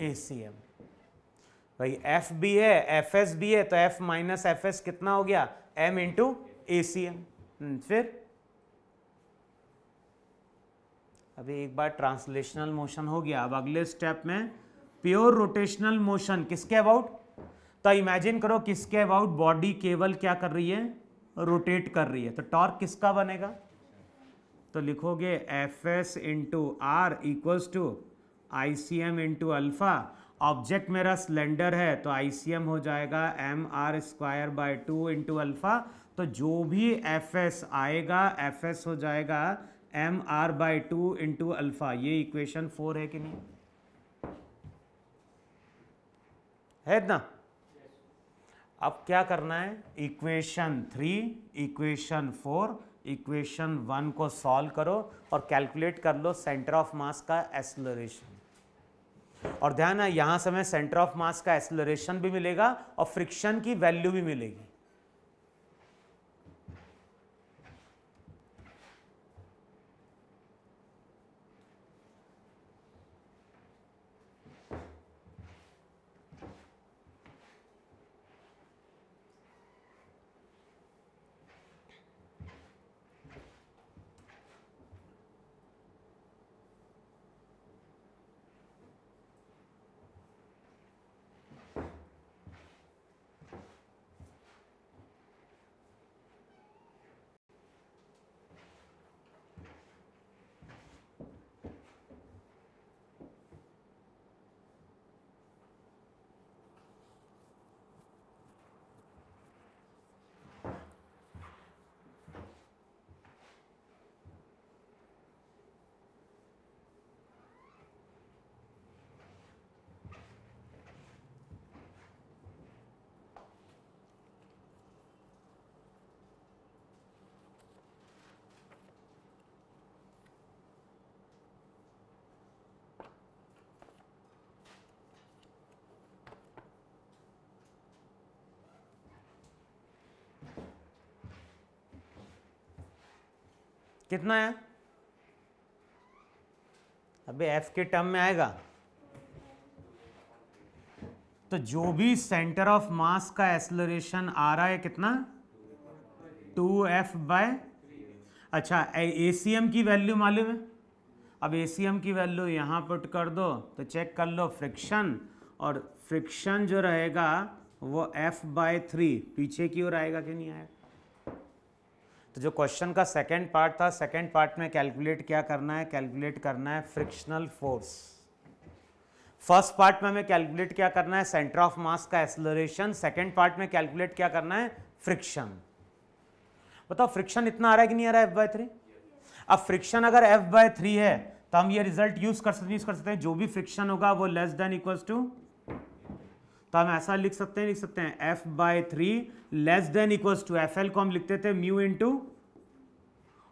A C M भाई एफ भी है एफ एस भी है तो एफ माइनस एफ एस कितना हो गया M into A C M फिर अभी एक बार ट्रांसलेशनल मोशन हो गया अब अगले स्टेप में प्योर रोटेशनल मोशन किसके अबाउट तो इमेजिन करो किसके अबाउट बॉडी केवल क्या कर रही है रोटेट कर रही है तो टॉर्क किसका बनेगा तो लिखोगे F S into are equals to I C M into alpha object मेरा सिलेंडर है तो आई हो जाएगा M are square by two into alpha तो जो भी एफ एस आएगा एफ एस हो जाएगा M R by two into alpha ये इक्वेशन फोर है कि नहीं है ना अब क्या करना है equation three equation four equation one को सॉल्व करो और कैलकुलेट कर लो सेंटर ऑफ मास का एक्सलोरेशन और ध्यान है यहाँ से हमें सेंटर ऑफ मास का एक्सलरेशन भी मिलेगा और फ्रिक्शन की वैल्यू भी मिलेगी कितना है अबे एफ के टर्म में आएगा तो जो भी सेंटर ऑफ मास का एक्सलोरेशन आ रहा है कितना टू एफ बाय अच्छा ए सी एम की वैल्यू मालूम है अब ए सी एम की वैल्यू यहां पुट कर दो तो चेक कर लो फ्रिक्शन और फ्रिक्शन जो रहेगा वो एफ बाय थ्री पीछे की ओर आएगा कि नहीं आएगा तो जो क्वेश्चन का सेकेंड पार्ट था सेकेंड पार्ट में कैलकुलेट क्या करना है कैलकुलेट करना है फ्रिक्शनल फोर्स फर्स्ट पार्ट में हमें कैलकुलेट क्या करना है सेंटर ऑफ मास का एक्सलोरेशन सेकेंड पार्ट में कैलकुलेट क्या करना है फ्रिक्शन बताओ फ्रिक्शन इतना आ रहा है कि नहीं आ रहा है एफ बाय थ्री अब फ्रिक्शन अगर एफ बाय थ्री है तो हम ये रिजल्ट यूज कर सकते यूज कर सकते हैं जो भी फ्रिक्शन होगा वो लेस देन इक्वल टू तो हम ऐसा लिख सकते हैं लिख सकते हैं F by three less than equals to F L को हम लिखते थे म्यू टू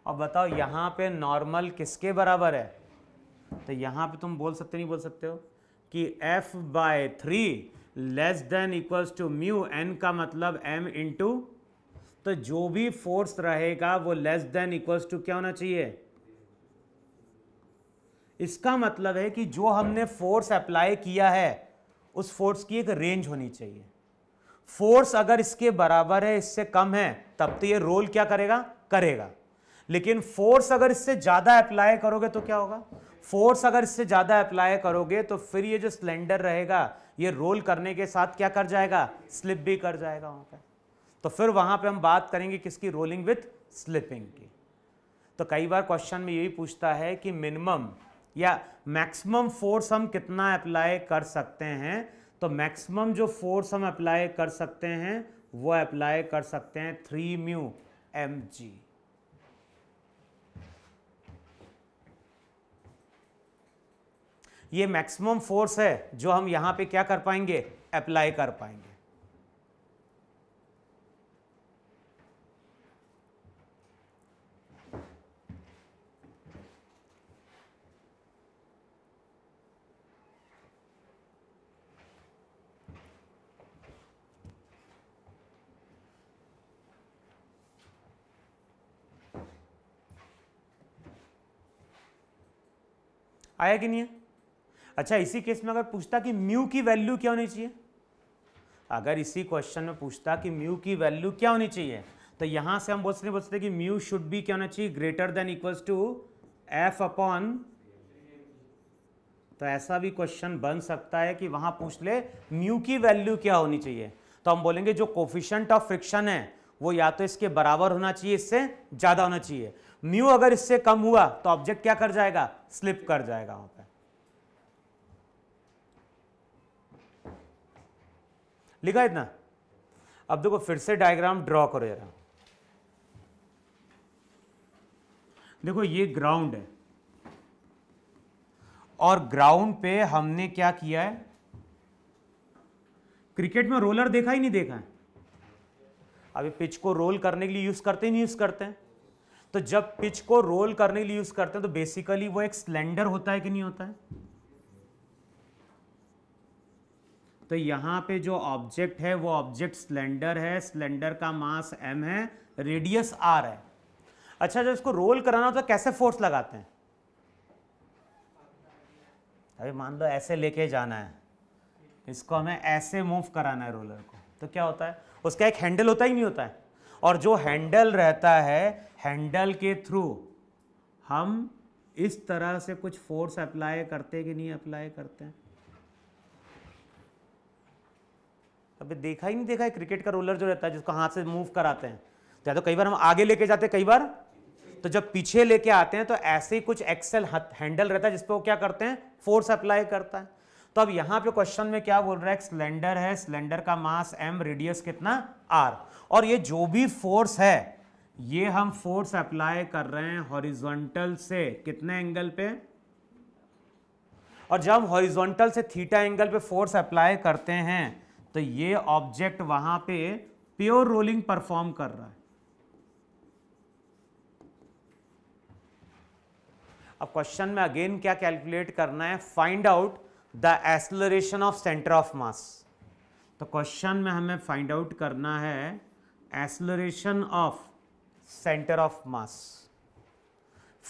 और बताओ यहाँ पे नॉर्मल किसके बराबर है तो यहाँ पे तुम बोल सकते नहीं बोल सकते हो कि F by three less than equals to mu N का मतलब एम टू तो जो भी फोर्स रहेगा वो लेस देन इक्वल्स टू क्या होना चाहिए इसका मतलब है कि जो हमने फोर्स अप्लाई किया है उस फोर्स की एक रेंज होनी चाहिए फोर्स अगर इसके बराबर है इससे कम है तब तो ये रोल क्या करेगा करेगा लेकिन फोर्स अगर इससे ज़्यादा अप्लाई करोगे तो क्या होगा फोर्स अगर इससे ज़्यादा अप्लाई करोगे तो फिर ये जो सिलेंडर रहेगा ये रोल करने के साथ क्या कर जाएगा स्लिप भी कर जाएगा वहां पर तो फिर वहां पे हम बात करेंगे किसकी रोलिंग विथ स्लिपिंग की तो कई बार क्वेश्चन में यही पूछता है कि मिनिमम या मैक्सिमम फोर्स हम कितना अप्लाई कर सकते हैं तो मैक्सिमम जो फोर्स हम अप्लाई कर सकते हैं वो अप्लाई कर सकते हैं थ्री म्यू एम जी ये मैक्सिमम फोर्स है जो हम यहां पे क्या कर पाएंगे अप्लाई कर पाएंगे आया कि नहीं है अच्छा इसी केस में अगर पूछता कि म्यू की वैल्यू क्या होनी चाहिए अगर इसी क्वेश्चन में पूछता कि म्यू की वैल्यू क्या होनी चाहिए तो यहां से हम बोल सकते बोलते कि म्यू शुड बी क्या होना चाहिए greater than equals to F upon तो ऐसा भी क्वेश्चन बन सकता है कि वहां पूछ ले म्यू की वैल्यू क्या होनी चाहिए तो हम बोलेंगे जो कोफिशंट ऑफ फ्रिक्शन है वो या तो इसके बराबर होना चाहिए इससे ज़्यादा होना चाहिए म्यू अगर इससे कम हुआ तो ऑब्जेक्ट क्या कर जाएगा स्लिप कर जाएगा वहां पर लिखा इतना अब देखो फिर से डायग्राम ड्रॉ करो जरा देखो ये ग्राउंड है और ग्राउंड पे हमने क्या किया है क्रिकेट में रोलर देखा ही नहीं देखा है अभी पिच को रोल करने के लिए यूज करते ही नहीं यूज करते हैं तो जब पिच को रोल करने के लिए यूज करते हैं तो बेसिकली वो एक सिलेंडर होता है कि नहीं होता है तो यहां पे जो ऑब्जेक्ट है वो ऑब्जेक्ट सिलेंडर है सिलेंडर का मास एम है रेडियस आर है अच्छा जब इसको रोल कराना होता है कैसे फोर्स लगाते हैं अभी मान लो ऐसे लेके जाना है इसको हमें ऐसे मूव कराना है रोलर को तो क्या होता है उसका एक हैंडल होता ही नहीं होता है और जो हैंडल रहता है हैंडल के थ्रू हम इस तरह से कुछ फोर्स अप्लाई करते कि नहीं अप्लाई करते हैं देखा ही नहीं देखा है क्रिकेट का रोलर जो रहता है जिसको हाथ से मूव कराते हैं तो या तो कई बार हम आगे लेके जाते हैं कई बार तो जब पीछे लेके आते हैं तो ऐसे ही कुछ एक्सेल हैंडल रहता है जिसपे वो क्या करते हैं फोर्स अप्लाई करता है तो अब यहां पे क्वेश्चन में क्या बोल रहा है सिलेंडर है सिलेंडर का मास एम रेडियस कितना आर और ये जो भी फोर्स है ये हम फोर्स अप्लाई कर रहे हैं हॉरिजॉन्टल से कितने एंगल पे और जब हम हॉरिजॉन्टल से थीटा एंगल पे फोर्स अप्लाई करते हैं तो ये ऑब्जेक्ट वहां पे प्योर रोलिंग परफॉर्म कर रहा है अब क्वेश्चन में अगेन क्या कैलकुलेट करना है find out the acceleration of centre of mass तो क्वेश्चन में हमें फाइंड आउट करना है acceleration of centre of mass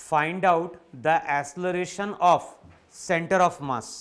find out the acceleration of centre of mass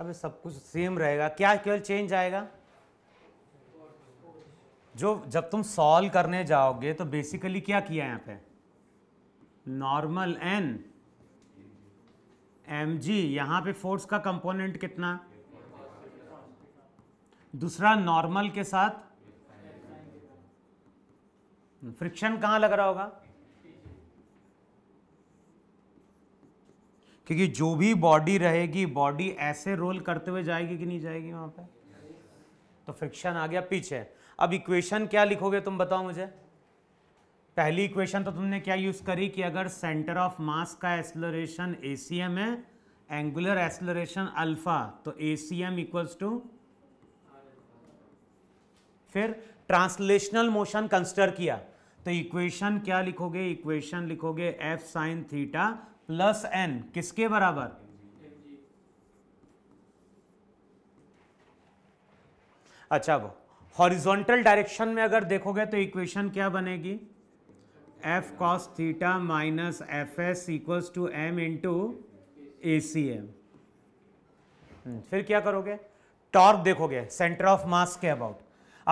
अबे सब कुछ सेम रहेगा क्या केवल चेंज आएगा जो जब तुम सॉल्व करने जाओगे तो बेसिकली क्या किया यहां पे नॉर्मल एन एम जी यहां पे फोर्स का कंपोनेंट कितना दूसरा नॉर्मल के साथ फ्रिक्शन कहां लग रहा होगा क्योंकि जो भी बॉडी रहेगी बॉडी ऐसे रोल करते हुए जाएगी कि नहीं जाएगी वहां पे तो फ्रिक्शन आ गया पीछे अब इक्वेशन क्या लिखोगे तुम बताओ मुझे पहली इक्वेशन तो तुमने क्या यूज़ करी कि अगर सेंटर ऑफ मास का एक्सलोरेशन ए है एंगुलर एक्सलोरेशन अल्फा तो A C M equals to फिर ट्रांसलेशनल मोशन कंसिडर किया तो इक्वेशन क्या लिखोगे इक्वेशन लिखोगे F sine theta plus N किसके बराबर अच्छा वो हॉरिजॉन्टल डायरेक्शन में अगर देखोगे तो इक्वेशन क्या बनेगी F cos theta minus F S equals to M into A C M फिर क्या करोगे टॉर्क देखोगे सेंटर ऑफ मास के अबाउट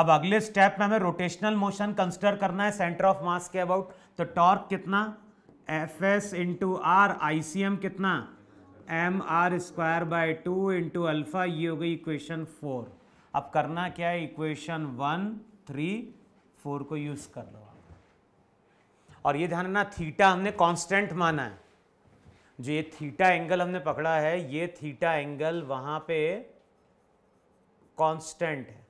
अब अगले स्टेप में हमें रोटेशनल मोशन कंसिडर करना है सेंटर ऑफ मास के अबाउट तो टॉर्क कितना F S into R I C M कितना M are square by two into alpha ये हो गई इक्वेशन फोर अब करना क्या है इक्वेशन वन थ्री फोर को यूज़ कर लो और ये ध्यान रखना थीटा हमने कांस्टेंट माना है जो ये थीटा एंगल हमने पकड़ा है ये थीटा एंगल वहाँ पे कांस्टेंट है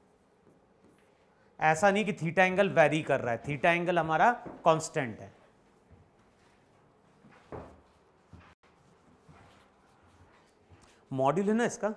ऐसा नहीं कि थीटा एंगल वेरी कर रहा है थीटा एंगल हमारा कांस्टेंट है मॉड्यूल है ना इसका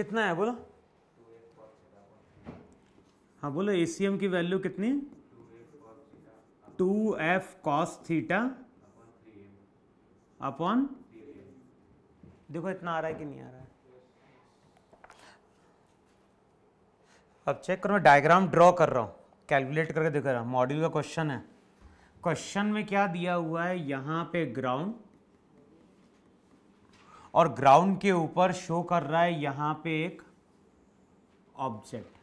कितना है बोलो हाँ बोलो ए की वैल्यू कितनी two F cos theta upon देखो इतना आ रहा है कि नहीं आ रहा है अब चेक करो मैं डायग्राम ड्रॉ कर रहा हूँ कैलकुलेट करके देख रहा हूँ मॉड्यूल का क्वेश्चन है क्वेश्चन में क्या दिया हुआ है यहाँ पे ग्राउंड और ग्राउंड के ऊपर शो कर रहा है यहां पे एक ऑब्जेक्ट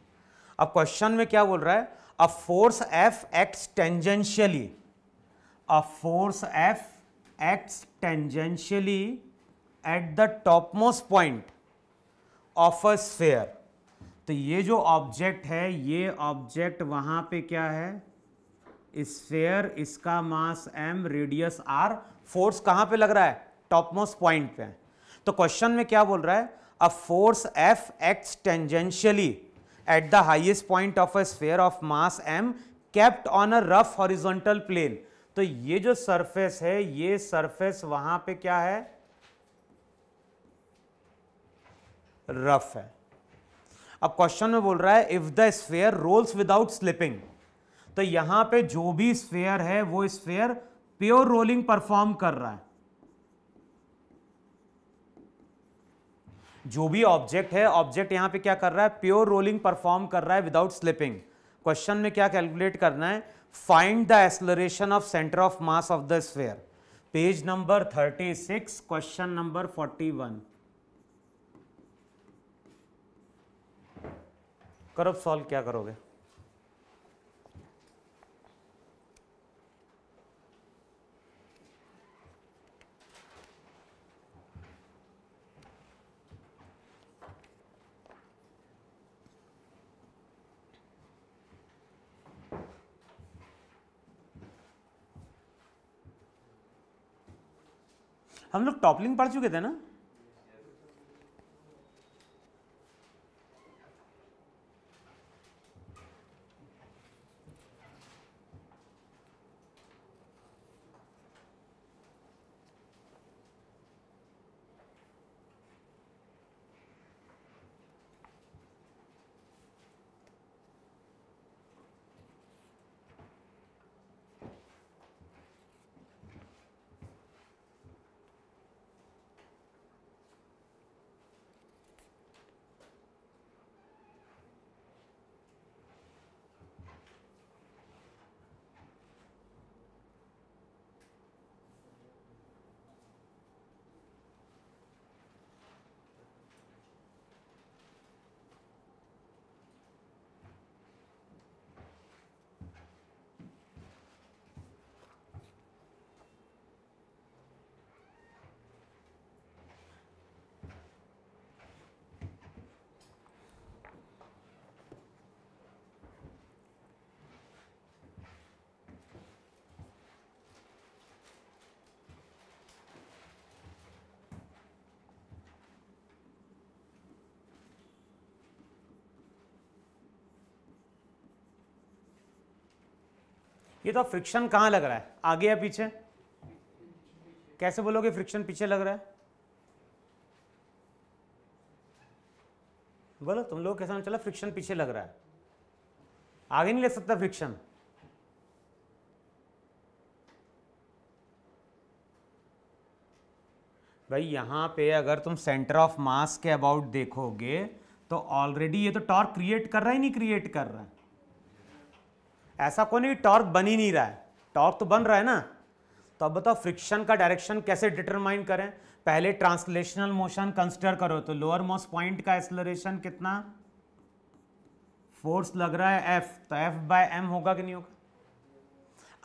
अब क्वेश्चन में क्या बोल रहा है a force F acts tangentially a force F acts tangentially at the top most point of a sphere तो ये जो ऑब्जेक्ट है ये ऑब्जेक्ट वहां पे क्या है स्फेयर इसका mass M radius R force कहां पे लग रहा है टॉप मोस्ट पॉइंट पे है तो क्वेश्चन में क्या बोल रहा है a force F acts tangentially at the highest point of a sphere of mass M kept on a rough horizontal plane तो ये जो सरफेस है ये सरफेस वहां पे क्या है रफ है अब क्वेश्चन में बोल रहा है if the sphere rolls without slipping तो यहां पे जो भी स्फेयर है वो स्फेयर प्योर रोलिंग परफॉर्म कर रहा है जो भी ऑब्जेक्ट है ऑब्जेक्ट यहाँ पे क्या कर रहा है प्योर रोलिंग परफॉर्म कर रहा है विदाउट स्लिपिंग क्वेश्चन में क्या कैलकुलेट करना है find the acceleration of centre of mass of the sphere page number 36 question number 41 करो सॉल्व क्या करोगे टॉपलिंग पढ़ चुके थे ना ये तो फ्रिक्शन कहाँ लग रहा है आगे या पीछे कैसे बोलोगे फ्रिक्शन पीछे लग रहा है बोलो तुम लोग कैसा चलो फ्रिक्शन पीछे लग रहा है आगे नहीं लग सकता फ्रिक्शन भाई यहां पे अगर तुम सेंटर ऑफ मास के अबाउट देखोगे तो ऑलरेडी ये तो टॉर्क क्रिएट कर रहा है नहीं क्रिएट कर रहा है ऐसा कोई नहीं टॉर्क बन ही नहीं रहा है टॉर्क तो बन रहा है ना तो अब बताओ फ्रिक्शन का डायरेक्शन कैसे डिटरमाइन करें पहले ट्रांसलेशनल मोशन कंसिडर करो तो लोअर मोस्ट पॉइंट का एक्सलरेशन कितना फोर्स लग रहा है एफ तो एफ बाय एम होगा कि नहीं होगा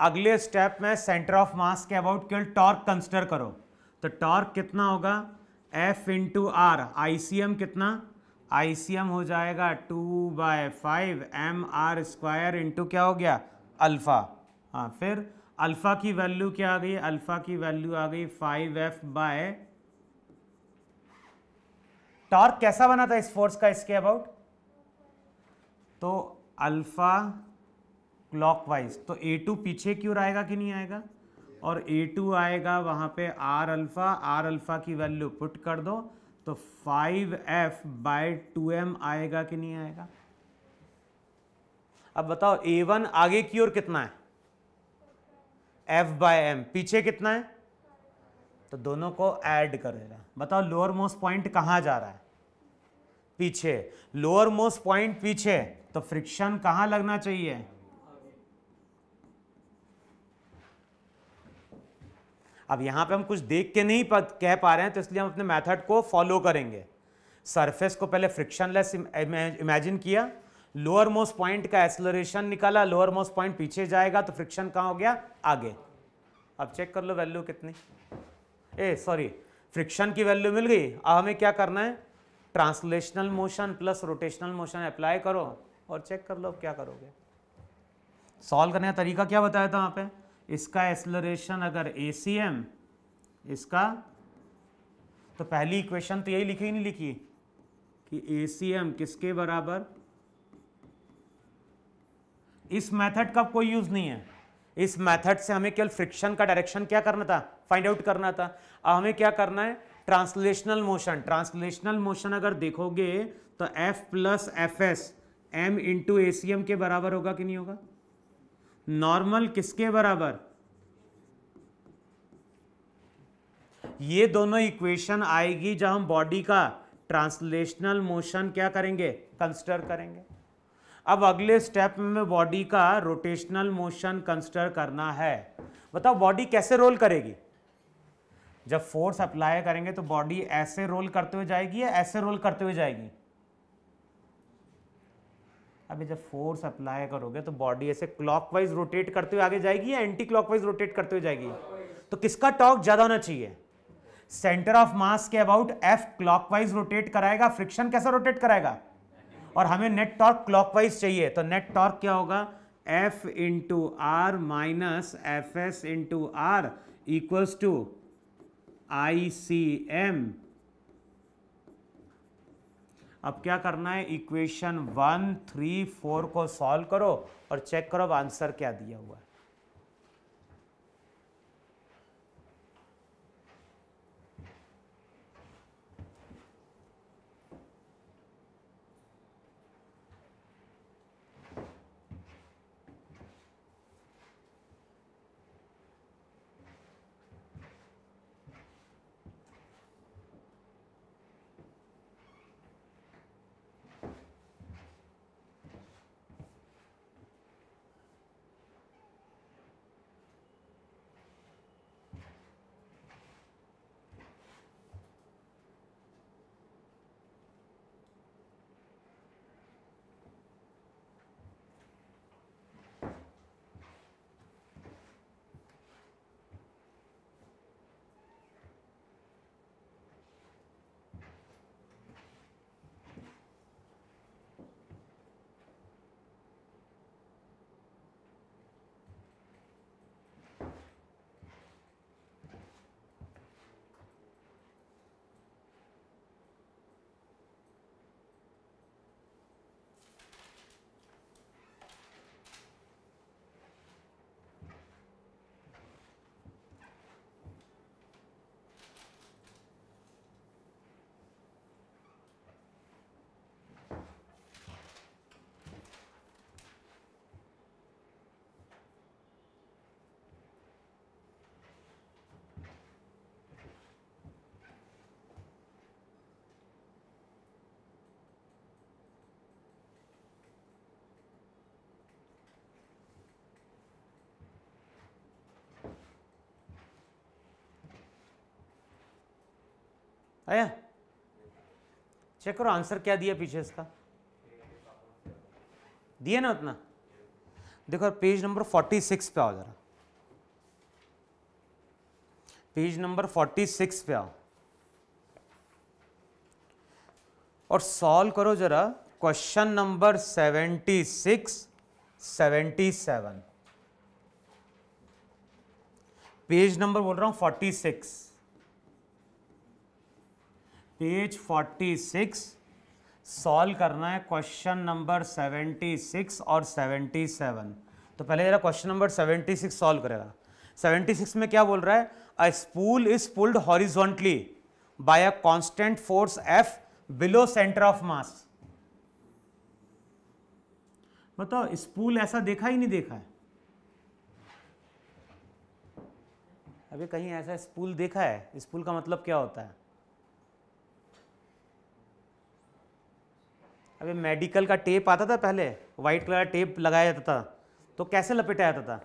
अगले स्टेप में सेंटर ऑफ मास के अबाउट केवल टॉर्क कंसिडर करो तो टॉर्क कितना होगा F into R I C M कितना आई हो जाएगा two by five M are square into क्या हो गया अल्फ़ा हाँ फिर अल्फ़ा की वैल्यू क्या आ गई अल्फ़ा की वैल्यू आ गई फाइव एफ बाय टॉर्क कैसा बना था इस फोर्स का इसके अबाउट तो अल्फ़ा क्लॉकवाइज तो ए टू पीछे क्यों आएगा कि नहीं आएगा और ए टू आएगा वहां पे आर अल्फ़ा आर अल्फ़ा की वैल्यू पुट कर दो तो 5f एफ बाय टू आएगा कि नहीं आएगा अब बताओ a1 आगे की ओर कितना है f बाय एम पीछे कितना है तो दोनों को ऐड करेगा बताओ लोअर मोस्ट पॉइंट कहां जा रहा है पीछे लोअर मोस्ट पॉइंट पीछे तो फ्रिक्शन कहां लगना चाहिए अब यहाँ पे हम कुछ देख के नहीं कह पा रहे हैं तो इसलिए हम अपने मेथड को फॉलो करेंगे सरफेस को पहले फ्रिक्शनलेस इमेजिन किया लोअर मोस्ट पॉइंट का एक्सलोरेशन निकाला लोअर मोस्ट पॉइंट पीछे जाएगा तो फ्रिक्शन कहाँ हो गया आगे अब चेक कर लो वैल्यू कितनी ए सॉरी फ्रिक्शन की वैल्यू मिल गई अब हमें क्या करना है translational motion plus rotational motion apply करो और चेक कर लो क्या करोगे सॉल्व करने का तरीका क्या बताया था वहाँ पे इसका एक्सलोरेशन अगर ए इसका तो पहली इक्वेशन तो यही लिखी ही नहीं लिखी कि ए किसके बराबर इस मेथड का कोई यूज नहीं है इस मेथड से हमें केवल फ्रिक्शन का डायरेक्शन क्या करना था फाइंड आउट करना था अब हमें क्या करना है ट्रांसलेशनल मोशन ट्रांसलेशनल मोशन अगर देखोगे तो F plus F S M into के बराबर होगा कि नहीं होगा नॉर्मल किसके बराबर ये दोनों इक्वेशन आएगी जब हम बॉडी का ट्रांसलेशनल मोशन क्या करेंगे कंसिडर करेंगे अब अगले स्टेप में बॉडी का रोटेशनल मोशन कंसिडर करना है बताओ बॉडी कैसे रोल करेगी जब फोर्स अप्लाई करेंगे तो बॉडी ऐसे रोल करते हुए जाएगी या ऐसे रोल करते हुए जाएगी अभी जब फोर्स अप्लाई करोगे तो बॉडी ऐसे क्लॉकवाइज रोटेट करते हुए आगे जाएगी या एंटी क्लॉकवाइज रोटेट करते हुए जाएगी तो किसका टॉर्क ज़्यादा होना चाहिए सेंटर ऑफ मास के अबाउट एफ क्लॉकवाइज रोटेट कराएगा फ्रिक्शन कैसा रोटेट कराएगा और हमें नेट टॉर्क क्लॉकवाइज चाहिए तो नेट टॉर्क क्या होगा F into R minus F S into are equals to I C M अब क्या करना है इक्वेशन वन थ्री फोर को सॉल्व करो और चेक करो अब आंसर क्या दिया हुआ है आया चेक करो आंसर क्या दिया पीछे इसका दिया ना उतना देखो पेज नंबर 46 पे आओ जरा पेज नंबर 46 पे आओ और सॉल्व करो जरा क्वेश्चन नंबर 76 77 पेज नंबर बोल रहा हूं 46 पेज 46 सॉल्व करना है क्वेश्चन नंबर 76 और 77 तो पहले जरा क्वेश्चन नंबर 76 सॉल्व करेगा 76 में क्या बोल रहा है a spool is pulled horizontally by a constant force F below centre of mass बताओ स्पूल ऐसा देखा ही नहीं देखा है अभी कहीं ऐसा स्पूल देखा है स्पूल का मतलब क्या होता है अभी मेडिकल का टेप आता था पहले वाइट कलर का टेप लगाया जाता था तो कैसे लपेटा जाता था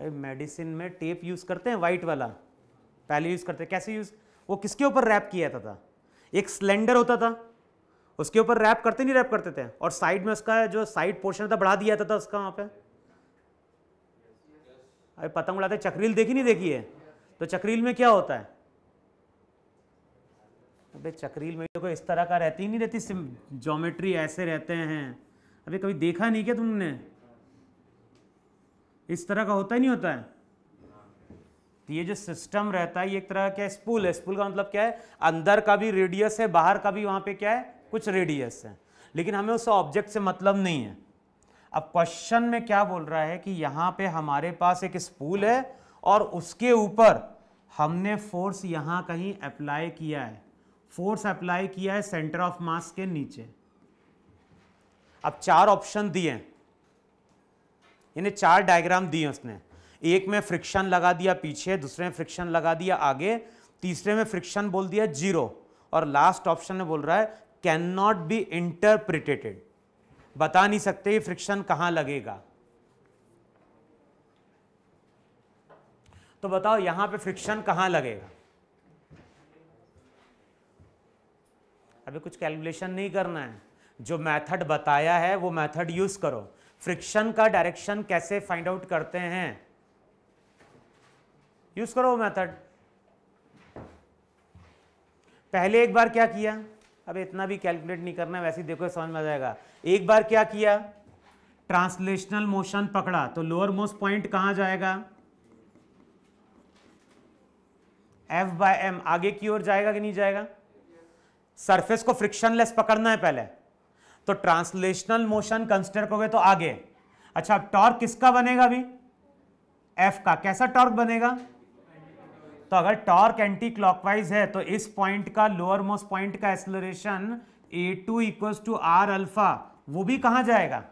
अरे मेडिसिन में टेप यूज़ करते हैं वाइट वाला पहले यूज़ करते हैं कैसे यूज़ वो किसके ऊपर रैप किया जाता था एक सिलेंडर होता था उसके ऊपर रैप करते नहीं रैप करते थे और साइड में उसका जो साइड पोर्शन था बढ़ा दिया जाता था उसका वहाँ पे अरे पतंग उड़ाते चक्रील देखी नहीं देखी है तो चक्रील में क्या होता है अबे चक्रील में देखो तो इस तरह का रहती ही नहीं रहती जोमेट्री ऐसे रहते हैं अबे कभी देखा नहीं क्या तुमने इस तरह का होता ही नहीं होता है तो ये जो सिस्टम रहता है ये एक तरह क्या स्पूल है स्पूल का मतलब क्या है अंदर का भी रेडियस है बाहर का भी वहाँ पे क्या है कुछ रेडियस है लेकिन हमें उस ऑब्जेक्ट से मतलब नहीं है अब क्वेश्चन में क्या बोल रहा है कि यहाँ पे हमारे पास एक स्पूल है और उसके ऊपर हमने फोर्स यहाँ कहीं अप्लाई किया है फोर्स अप्लाई किया है सेंटर ऑफ मास के नीचे अब चार ऑप्शन दिए इन्हें चार डायग्राम दिए उसने एक में फ्रिक्शन लगा दिया पीछे दूसरे में फ्रिक्शन लगा दिया आगे तीसरे में फ्रिक्शन बोल दिया जीरो और लास्ट ऑप्शन में बोल रहा है कैन नॉट बी इंटरप्रिटेटेड बता नहीं सकते ये फ्रिक्शन कहां लगेगा तो बताओ यहां पे फ्रिक्शन कहां लगेगा अभी कुछ कैलकुलेशन नहीं करना है जो मेथड बताया है वो मेथड यूज करो फ्रिक्शन का डायरेक्शन कैसे फाइंड आउट करते हैं यूज करो वो मेथड पहले एक बार क्या किया अब इतना भी कैलकुलेट नहीं करना वैसे ही देखो समझ में आ जाएगा एक बार क्या किया ट्रांसलेशनल मोशन पकड़ा तो लोअर मोस्ट पॉइंट कहां जाएगा एफ बाय एम आगे की ओर जाएगा कि नहीं जाएगा सरफेस को फ्रिक्शनलेस पकड़ना है पहले तो ट्रांसलेशनल मोशन कंसिडर करोगे तो आगे अच्छा अब टॉर्क किसका बनेगा अभी एफ का कैसा टॉर्क बनेगा तो अगर टॉर्क एंटी क्लॉकवाइज है तो इस पॉइंट का लोअर मोस्ट पॉइंट का acceleration A two equals to R alpha वो भी कहां जाएगा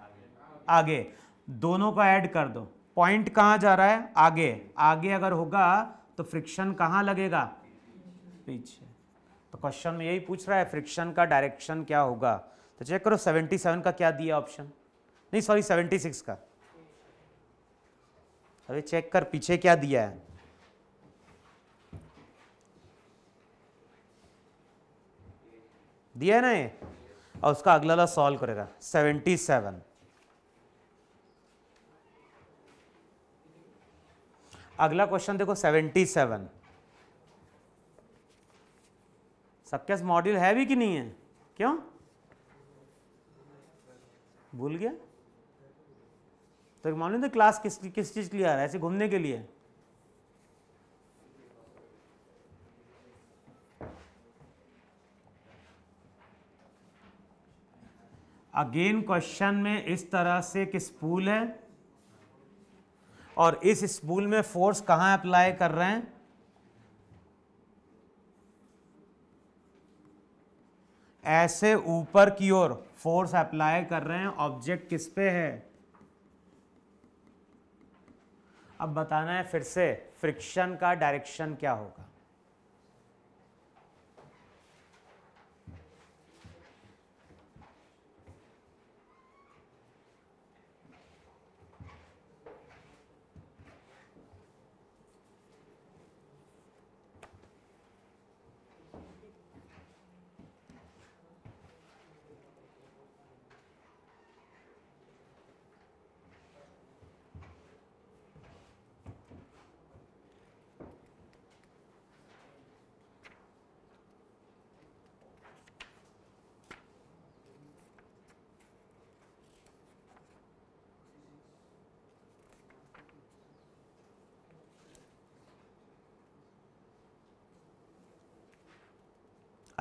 आगे दोनों को ऐड कर दो पॉइंट कहां जा रहा है आगे आगे अगर होगा तो फ्रिक्शन कहां लगेगा पीछे तो क्वेश्चन में यही पूछ रहा है फ्रिक्शन का डायरेक्शन क्या होगा तो चेक करो 77 का क्या दिया ऑप्शन नहीं सॉरी 76 का अरे चेक कर पीछे क्या दिया है दिया है ना ये और उसका अगला ला सॉल्व करेगा 77 अगला क्वेश्चन देखो 77 सक्केस मॉड्यूल है भी कि नहीं है क्यों भूल गया तो मालूम था क्लास किस किस चीज़ के लिए आ रहा है ऐसे घूमने के लिए अगेन क्वेश्चन में इस तरह से एक स्पूल है और इस स्पूल में फोर्स कहां अप्लाई कर रहे हैं ऐसे ऊपर की ओर फोर्स अप्लाई कर रहे हैं ऑब्जेक्ट किस पे है अब बताना है फिर से फ्रिक्शन का डायरेक्शन क्या होगा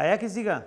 आया किसी का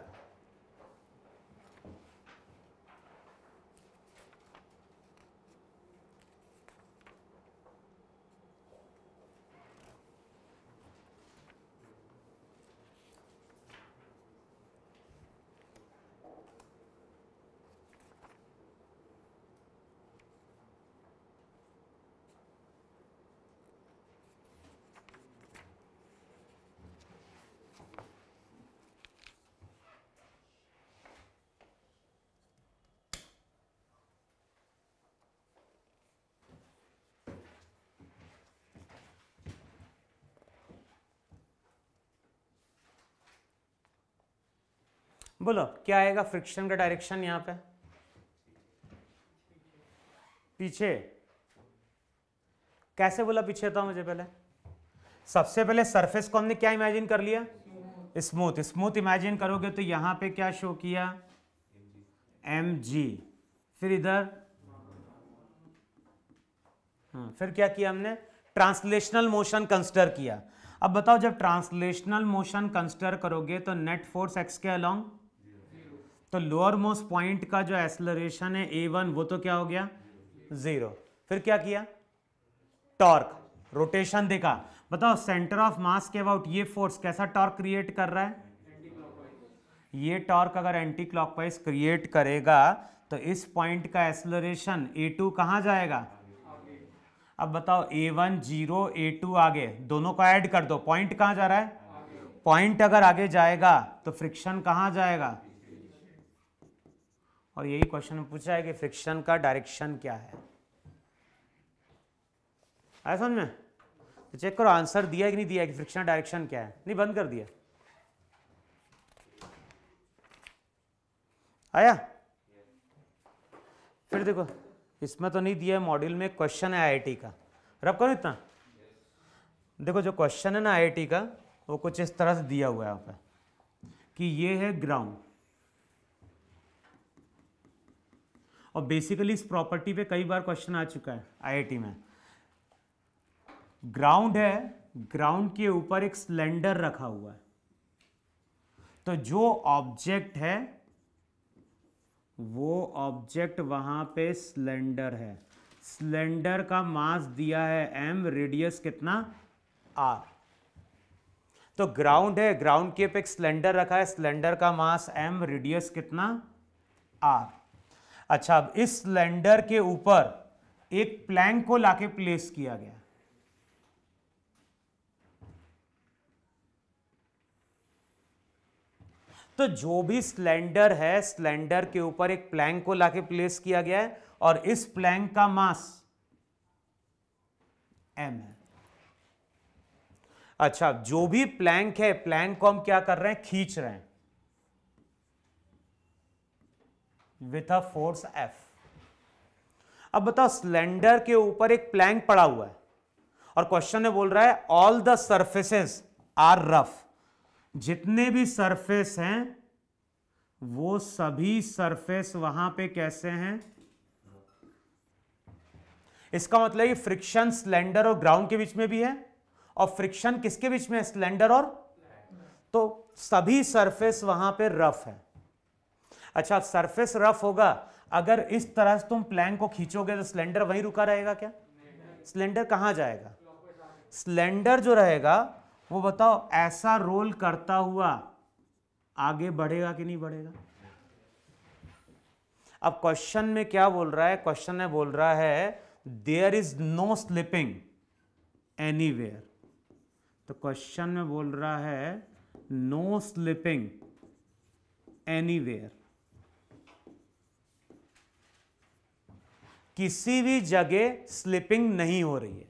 बोलो क्या आएगा फ्रिक्शन का डायरेक्शन यहां पे पीछे कैसे बोला पीछे था मुझे पहले सबसे पहले सरफेस को हमने क्या इमेजिन कर लिया स्मूथ स्मूथ इमेजिन करोगे तो यहां पे क्या शो किया एम जी फिर इधर हाँ फिर क्या किया हमने ट्रांसलेशनल मोशन कंसिडर किया अब बताओ जब ट्रांसलेशनल मोशन कंसिडर करोगे तो नेट फोर्स एक्स के अलोंग तो लोअर मोस्ट पॉइंट का जो एक्सलरेशन है ए वन वो तो क्या हो गया जीरो फिर क्या किया टॉर्क रोटेशन देखा बताओ सेंटर ऑफ मास के अबाउट ये फोर्स कैसा टॉर्क क्रिएट कर रहा है ये टॉर्क अगर एंटी क्लॉकवाइज क्रिएट करेगा तो इस पॉइंट का एक्सलरेशन ए टू कहां जाएगा अब बताओ A one zero A two आगे दोनों को ऐड कर दो पॉइंट कहां जा रहा है पॉइंट अगर आगे जाएगा तो फ्रिक्शन कहाँ जाएगा और यही क्वेश्चन पूछा है कि फ्रिक्शन का डायरेक्शन क्या है आया समझ में तो चेक करो आंसर दिया कि नहीं दिया कि फ्रिक्शन डायरेक्शन क्या है नहीं बंद कर दिया आया फिर देखो इसमें तो नहीं दिया मॉड्यूल में क्वेश्चन है आईआईटी का रब करो इतना देखो जो क्वेश्चन है ना आईआईटी का वो कुछ इस तरह से दिया हुआ है यहाँ पर कि ये है ग्राउंड और बेसिकली इस प्रॉपर्टी पे कई बार क्वेश्चन आ चुका है आईआईटी में ग्राउंड है ग्राउंड के ऊपर एक सिलेंडर रखा हुआ है तो जो ऑब्जेक्ट है वो ऑब्जेक्ट वहां पे सिलेंडर है सिलेंडर का मास दिया है एम रेडियस कितना आर तो ग्राउंड है ग्राउंड के पे एक सिलेंडर रखा है सिलेंडर का मास एम रेडियस कितना आर अच्छा अब इस सिलेंडर के ऊपर एक प्लैंक को लाके प्लेस किया गया तो जो भी सिलेंडर है सिलेंडर के ऊपर एक प्लैंक को लाके प्लेस किया गया है और इस प्लैंक का मास एम है अच्छा जो भी प्लैंक है प्लैंक को हम क्या कर रहे हैं खींच रहे हैं विथ अ फोर्स एफ अब बताओ सिलेंडर के ऊपर एक प्लैंक पड़ा हुआ है और क्वेश्चन ने बोल रहा है all the surfaces are rough जितने भी सरफेस हैं वो सभी सरफेस वहां पे कैसे हैं इसका मतलब ये फ्रिक्शन सिलेंडर और ग्राउंड के बीच में भी है और फ्रिक्शन किसके बीच में है सिलेंडर और तो सभी सरफेस वहां पे रफ है अच्छा सरफेस रफ होगा अगर इस तरह से तुम प्लैंक को खींचोगे तो सिलेंडर वहीं रुका रहेगा क्या सिलेंडर कहाँ जाएगा सिलेंडर जो रहेगा वो बताओ ऐसा रोल करता हुआ आगे बढ़ेगा कि नहीं बढ़ेगा अब क्वेश्चन में क्या बोल रहा है क्वेश्चन में बोल रहा है there is no slipping any तो क्वेश्चन में बोल रहा है नो स्लिपिंग एनी वेयर किसी भी जगह स्लिपिंग नहीं हो रही है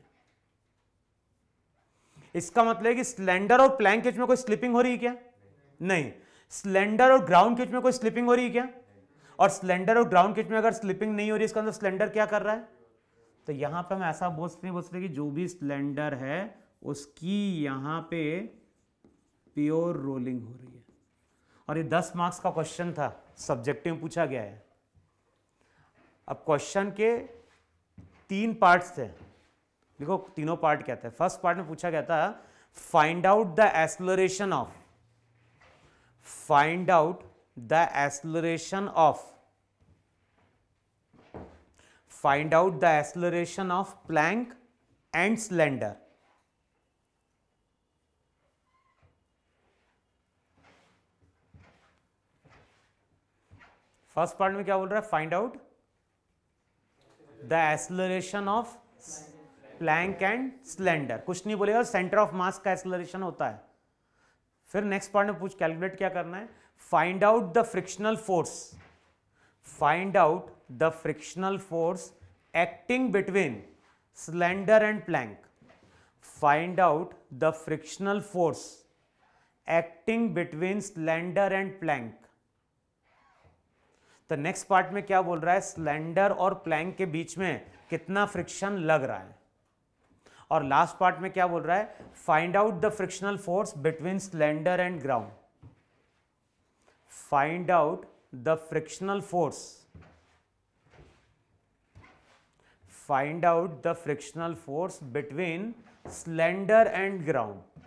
इसका मतलब है कि सिलेंडर और प्लैंक के बीच में कोई स्लिपिंग हो रही है क्या नहीं सिलेंडर और ग्राउंड के बीच में कोई स्लिपिंग हो रही है क्या और सिलेंडर और ग्राउंड के बीच में अगर स्लिपिंग नहीं हो रही इसका मतलब सिलेंडर क्या कर रहा है तो यहां पर हम ऐसा बोल सकते बोल सकते कि जो भी सिलेंडर है उसकी यहां पे प्योर रोलिंग हो रही है और ये दस मार्क्स का क्वेश्चन था सब्जेक्टिव पूछा गया है अब क्वेश्चन के तीन पार्ट्स थे देखो तीनों पार्ट क्या थे फर्स्ट पार्ट में पूछा गया था find out the acceleration of find out the acceleration of find out the acceleration of plank and cylinder first part में क्या बोल रहा है find out the acceleration of plank and cylinder कुछ नहीं बोलेगा सेंटर ऑफ मास का acceleration होता है फिर नेक्स्ट पार्ट में पूछ कैलकुलेट क्या करना है find out the frictional force find out the frictional force acting between cylinder and plank find out the frictional force acting between cylinder and plank तो नेक्स्ट पार्ट में क्या बोल रहा है सिलेंडर और प्लैंक के बीच में कितना फ्रिक्शन लग रहा है और लास्ट पार्ट में क्या बोल रहा है find out the frictional force between cylinder and ground find out the frictional force find out the frictional force between cylinder and ground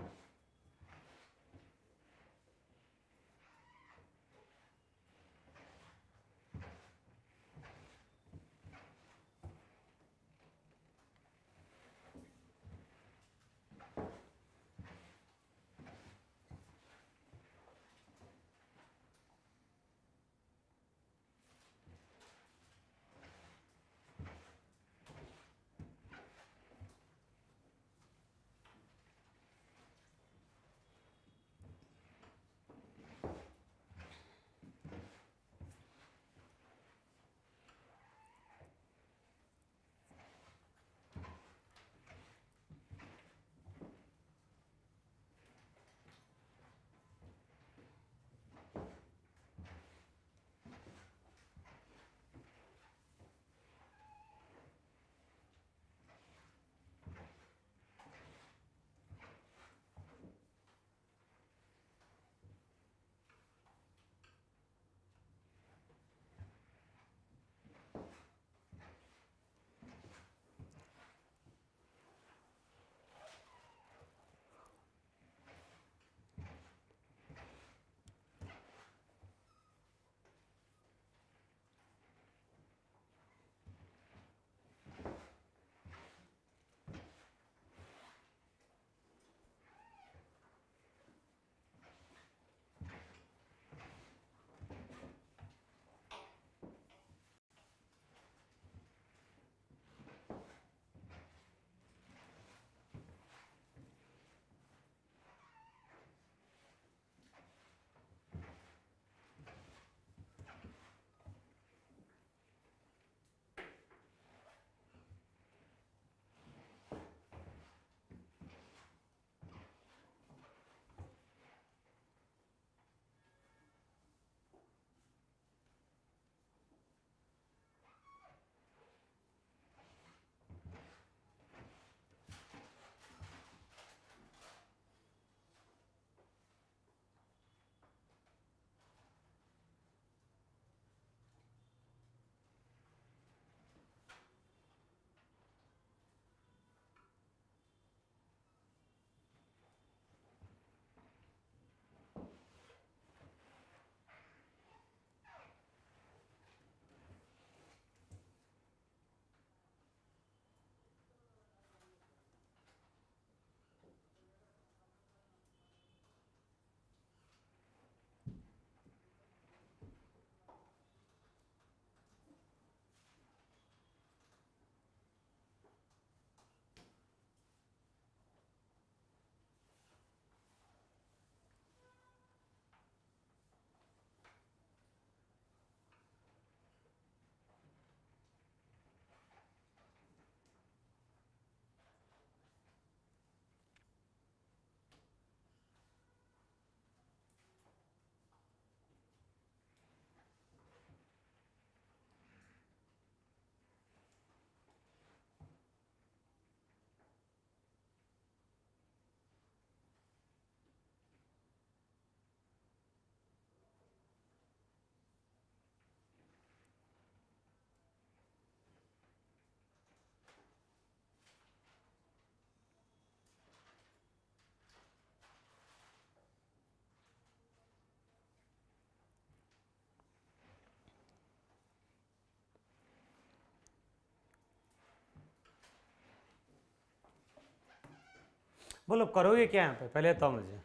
बोलो करोगे क्या यहाँ पे पहले बताओ मुझे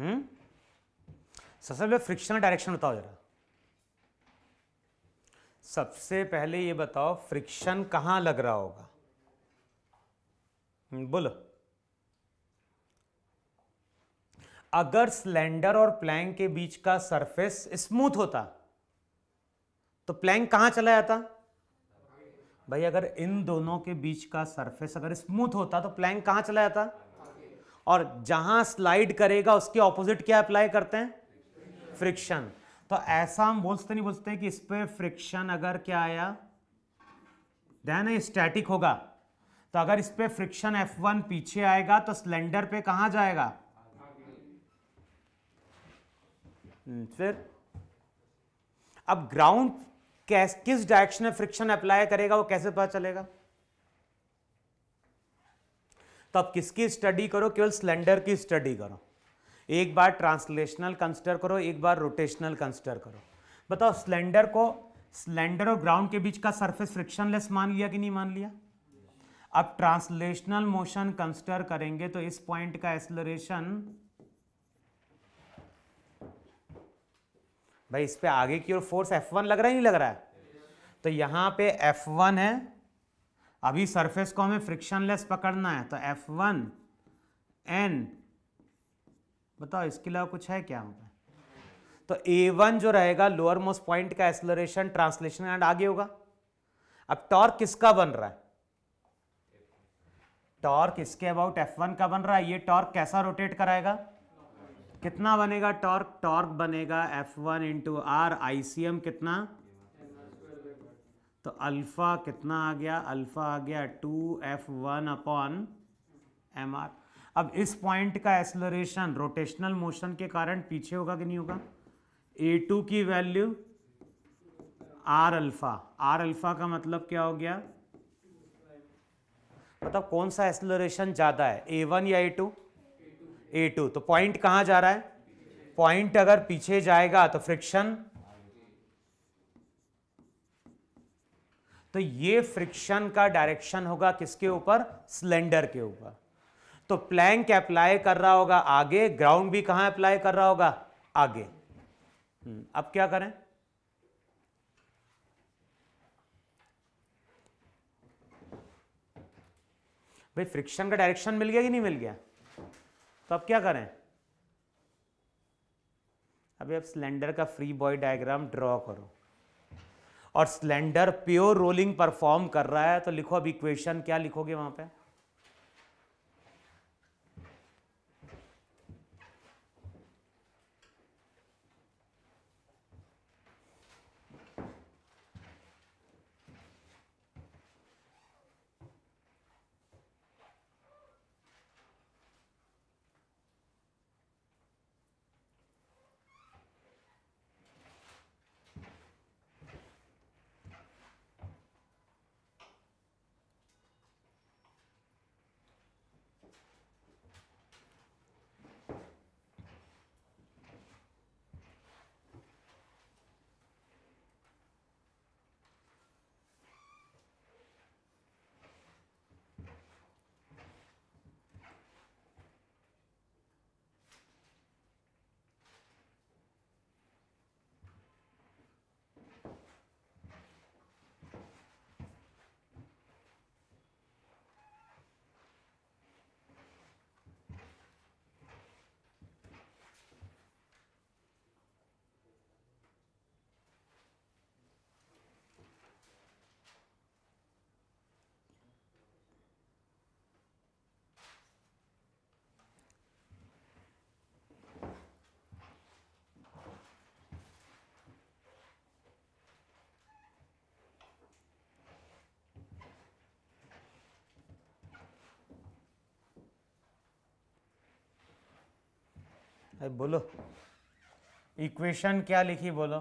हम्म? सबसे पहले फ्रिक्शनल डायरेक्शन बताओ जरा सबसे पहले ये बताओ फ्रिक्शन कहाँ लग रहा होगा हम्म, बोलो अगर सिलेंडर और प्लैंक के बीच का सरफेस स्मूथ होता तो प्लैंक कहां चला जाता भाई अगर इन दोनों के बीच का सरफेस अगर स्मूथ होता तो प्लैंक कहाँ चला जाता और जहां स्लाइड करेगा उसके ऑपोजिट क्या अप्लाई करते हैं फ्रिक्शन तो ऐसा हम बोलते नहीं बोलते कि इस पर फ्रिक्शन अगर क्या आया देन स्टैटिक होगा तो अगर इस पर फ्रिक्शन F1 पीछे आएगा तो सिलेंडर पे कहा जाएगा हम्म, फिर अब ग्राउंड कैस किस डायरेक्शन में फ्रिक्शन अप्लाई करेगा वो कैसे पता चलेगा तो अब किसकी स्टडी करो केवल सिलेंडर की स्टडी करो एक बार ट्रांसलेशनल कंसिडर करो एक बार रोटेशनल कंसिडर करो बताओ सिलेंडर को सिलेंडर और ग्राउंड के बीच का सरफेस फ्रिक्शनलेस मान लिया कि नहीं मान लिया अब ट्रांसलेशनल मोशन कंसिडर करेंगे तो इस पॉइंट का एक्सलरेशन भाई इस पर आगे की ओर फोर्स एफ वन लग रहा है नहीं लग रहा है तो यहाँ पे एफ वन है अभी सरफेस को हमें फ्रिक्शनलेस पकड़ना है तो एफ वन एन बताओ इसके अलावा कुछ है क्या होगा तो वन जो रहेगा लोअर मोस्ट पॉइंट का एक्सलोरेशन ट्रांसलेशन एंड आगे होगा अब टॉर्क किसका बन रहा है टॉर्क इसके अबाउट एफ वन का बन रहा है ये टॉर्क कैसा रोटेट कराएगा कितना बनेगा टॉर्क टॉर्क बनेगा F one into R I कितना तो अल्फा कितना आ गया अल्फा आ गया two F one upon M R अब इस पॉइंट का एसलोरेशन रोटेशनल मोशन के कारण पीछे होगा कि नहीं होगा ए टू की value are alpha R alpha का मतलब क्या हो गया मतलब कौन सा एसलोरेशन ज़्यादा है ए वन या ए टू ए टू तो पॉइंट कहां जा रहा है पॉइंट अगर पीछे जाएगा तो फ्रिक्शन तो ये फ्रिक्शन का डायरेक्शन होगा किसके ऊपर सिलेंडर के ऊपर तो प्लैंक अप्लाई कर रहा होगा आगे ग्राउंड भी कहां अप्लाई कर रहा होगा आगे हम्म, अब क्या करें भाई फ्रिक्शन का डायरेक्शन मिल गया कि नहीं मिल गया तो अब क्या करें अभी आप सिलेंडर का फ्री बॉय डायग्राम ड्रॉ करो और सिलेंडर प्योर रोलिंग परफॉर्म कर रहा है तो लिखो अब इक्वेशन क्या लिखोगे वहां पे अरे बोलो इक्वेशन क्या लिखी बोलो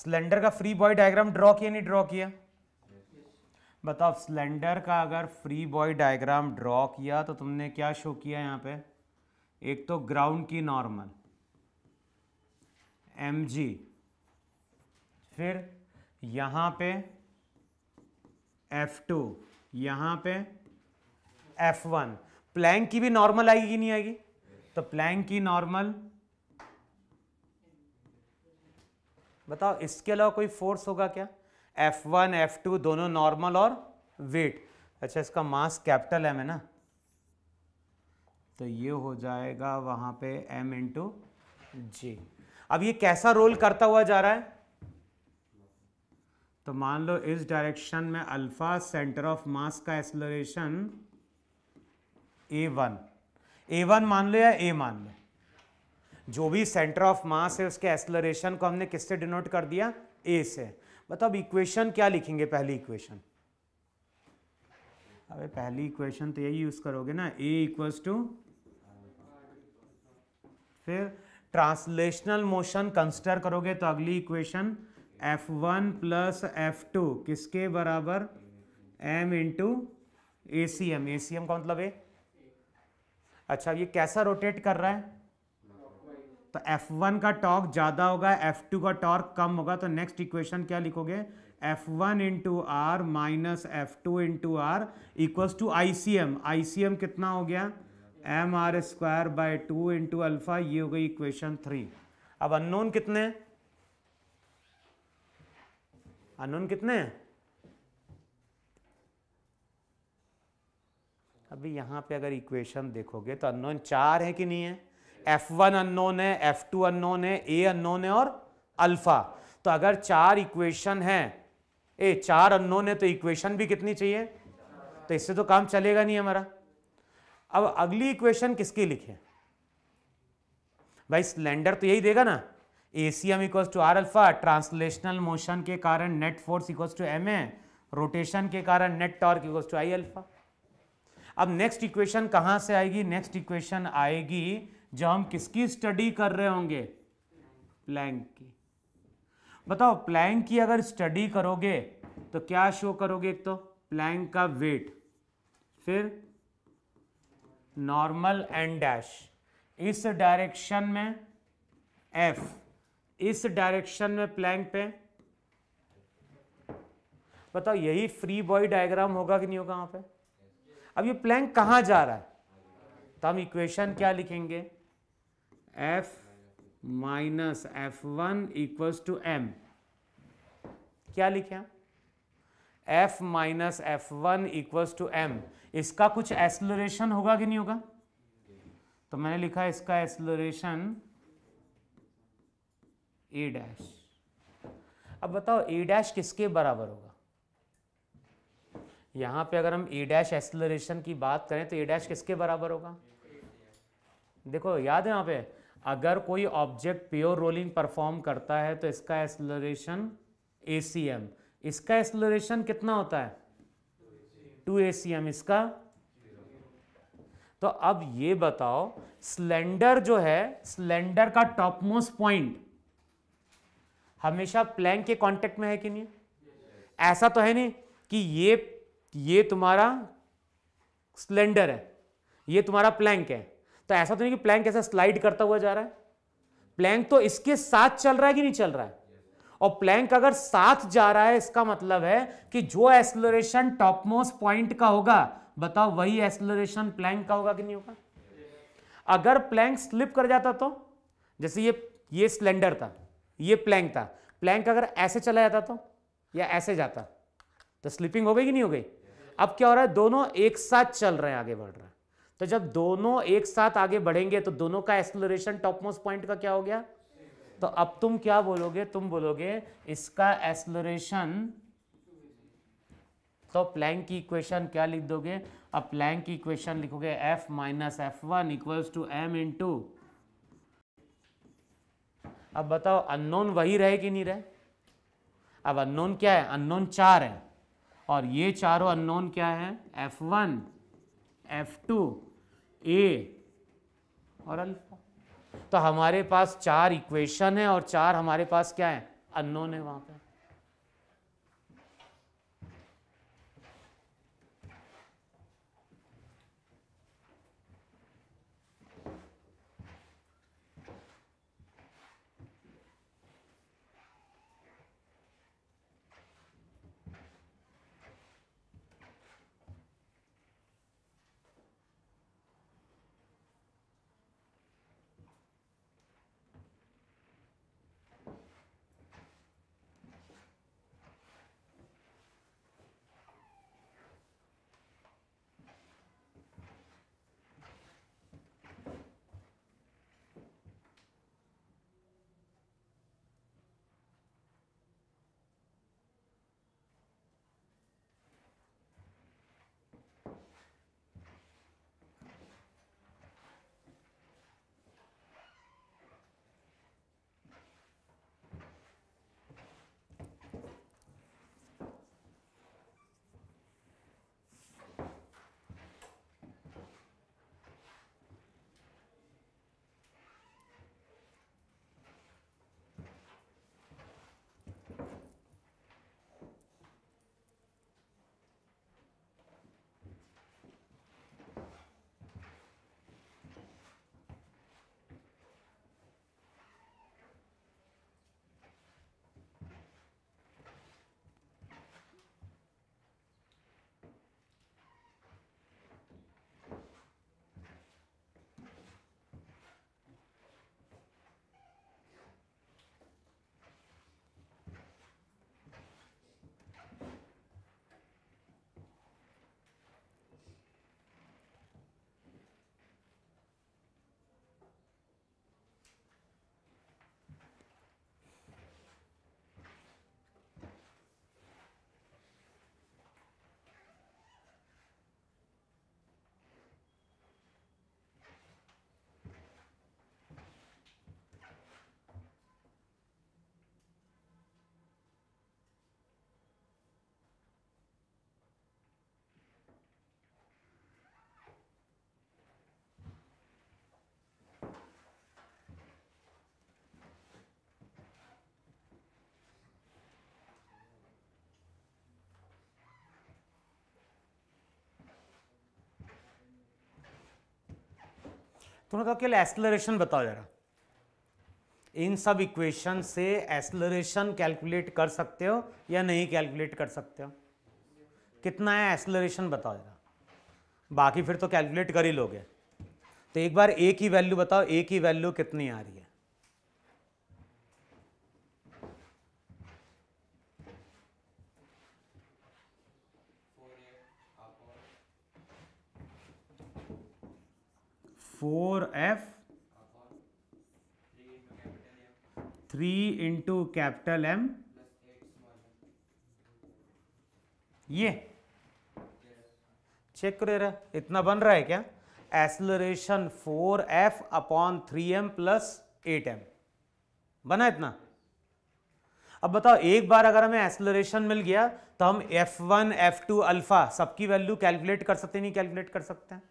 सिलेंडर का फ्री बॉय डायग्राम ड्रॉ किया नहीं ड्रॉ किया बताओ सिलेंडर का अगर फ्री बॉय डायग्राम ड्रॉ किया तो तुमने क्या शो किया यहां पे एक तो ग्राउंड की नॉर्मल एम जी फिर यहां पे एफ टू यहां पे एफ वन प्लैंक की भी नॉर्मल आएगी कि नहीं आएगी तो प्लैंक की नॉर्मल बताओ इसके अलावा कोई फोर्स होगा क्या F1, F2 दोनों नॉर्मल और वेट अच्छा इसका मास कैपिटल एम है ना तो ये हो जाएगा वहां पे m इंटू जी अब ये कैसा रोल करता हुआ जा रहा है तो मान लो इस डायरेक्शन में अल्फा सेंटर ऑफ मास का एक्सलोरेशन ए वन ए वन मान लो या ए मान लो जो भी सेंटर ऑफ मास है उसके एक्सलरेशन को हमने किससे डिनोट कर दिया ए से बताओ इक्वेशन क्या लिखेंगे पहली इक्वेशन अबे पहली इक्वेशन तो यही यूज करोगे ना ए इक्वल्स टू फिर ट्रांसलेशनल मोशन कंसिडर करोगे तो अगली equation F one plus F two किसके बराबर M into A C M A C M का मतलब है अच्छा ये कैसा रोटेट कर रहा है तो F1 का टॉर्क ज़्यादा होगा F2 का टॉर्क कम होगा तो नेक्स्ट इक्वेशन क्या लिखोगे F1 one into R minus F two into are equals to I C कितना हो गया M are square by two into alpha ये हो गई इक्वेशन थ्री अब अननोन कितने अननोन कितने हैं अभी यहाँ पे अगर इक्वेशन देखोगे तो अननोन चार है कि नहीं है एफ वन अननोन है एफ टू अननोन है ए अननोन है और अल्फा तो अगर चार इक्वेशन है ए चार अननोन है तो इक्वेशन भी कितनी चाहिए तो इससे तो काम चलेगा नहीं हमारा अब अगली इक्वेशन किसकी लिखे भाई सिलेंडर तो यही देगा ना A C M equal to R alpha translational motion के कारण net force equal to M A rotation के कारण net torque equals to I alpha अब नेक्स्ट इक्वेशन कहां से आएगी नेक्स्ट इक्वेशन आएगी जो हम किसकी स्टडी कर रहे होंगे प्लैंक की बताओ प्लैंक की अगर स्टडी करोगे तो क्या शो करोगे एक तो प्लैंक का वेट फिर नॉर्मल एंड डैश इस डायरेक्शन में एफ इस डायरेक्शन में प्लैंक पे बताओ यही फ्री बॉय डायग्राम होगा कि नहीं होगा वहां पे अब ये प्लैंक कहां जा रहा है तो हम इक्वेशन क्या लिखेंगे F minus F one equals to M क्या लिखे F minus F one equals to M इसका कुछ एसलोरेशन होगा कि नहीं होगा तो मैंने लिखा इसका एसलोरेशन ए डैश अब बताओ ए डैश किसके बराबर होगा यहाँ पे अगर हम ए डैश एक्सलरेशन की बात करें तो ए डैश किसके बराबर होगा देखो याद है यहाँ पे अगर कोई ऑब्जेक्ट प्योर रोलिंग परफॉर्म करता है तो इसका एक्सलरेशन ए इसका एक्सलरेशन कितना होता है टू ए इसका तो अब ये बताओ सिलेंडर जो है सिलेंडर का टॉप मोस्ट पॉइंट हमेशा प्लैंक के कांटेक्ट में है कि नहीं ऐसा तो है नहीं कि ये कि ये तुम्हारा सिलेंडर है ये तुम्हारा प्लैंक है तो ऐसा तो नहीं कि प्लैंक ऐसा स्लाइड करता हुआ जा रहा है प्लैंक तो इसके साथ चल रहा है कि नहीं चल रहा है और प्लैंक अगर साथ जा रहा है इसका मतलब है कि जो टॉप टॉपमोस्ट पॉइंट का होगा बताओ वही एक्सलोरेशन प्लैंक का होगा कि नहीं होगा अगर प्लैंक स्लिप कर जाता तो जैसे ये ये सिलेंडर था ये प्लैंक था प्लैंक अगर ऐसे चला जाता तो या ऐसे जाता तो स्लिपिंग हो गई कि नहीं हो गई अब क्या हो रहा है दोनों एक साथ चल रहे हैं आगे बढ़ रहे हैं तो जब दोनों एक साथ आगे बढ़ेंगे तो दोनों का एक्सप्लोरेशन टॉप मोस्ट पॉइंट का क्या हो गया तो अब तुम क्या बोलोगे तुम बोलोगे इसका एसलोरेशन तो प्लैंक की इक्वेशन क्या लिख दोगे अब प्लैंक की इक्वेशन लिखोगे F minus F one equals to M into अब बताओ अननोन वही रहे कि नहीं रहे अब अननोन क्या है अननोन चार है और ये चारों अननोन क्या है F one F two A और अल्फा तो हमारे पास चार इक्वेशन है और चार हमारे पास क्या है अननोन है वहाँ पे तुमने कहा केवल एस्लरेशन बताओ जरा इन सब इक्वेशन से एक्सलरेशन कैलकुलेट कर सकते हो या नहीं कैलकुलेट कर सकते हो कितना है एक्सलरेशन बताओ जरा बाकी फिर तो कैलकुलेट कर ही लोगे तो एक बार ए की वैल्यू बताओ ए की वैल्यू कितनी आ रही है four F three into capital M ये चेक करो रहा इतना बन रहा है क्या acceleration four F upon three M plus eight M बना इतना अब बताओ एक बार अगर हमें एसलरेशन मिल गया तो हम F1, F2 अल्फा सबकी वैल्यू कैलकुलेट कर सकते नहीं कैलकुलेट कर सकते हैं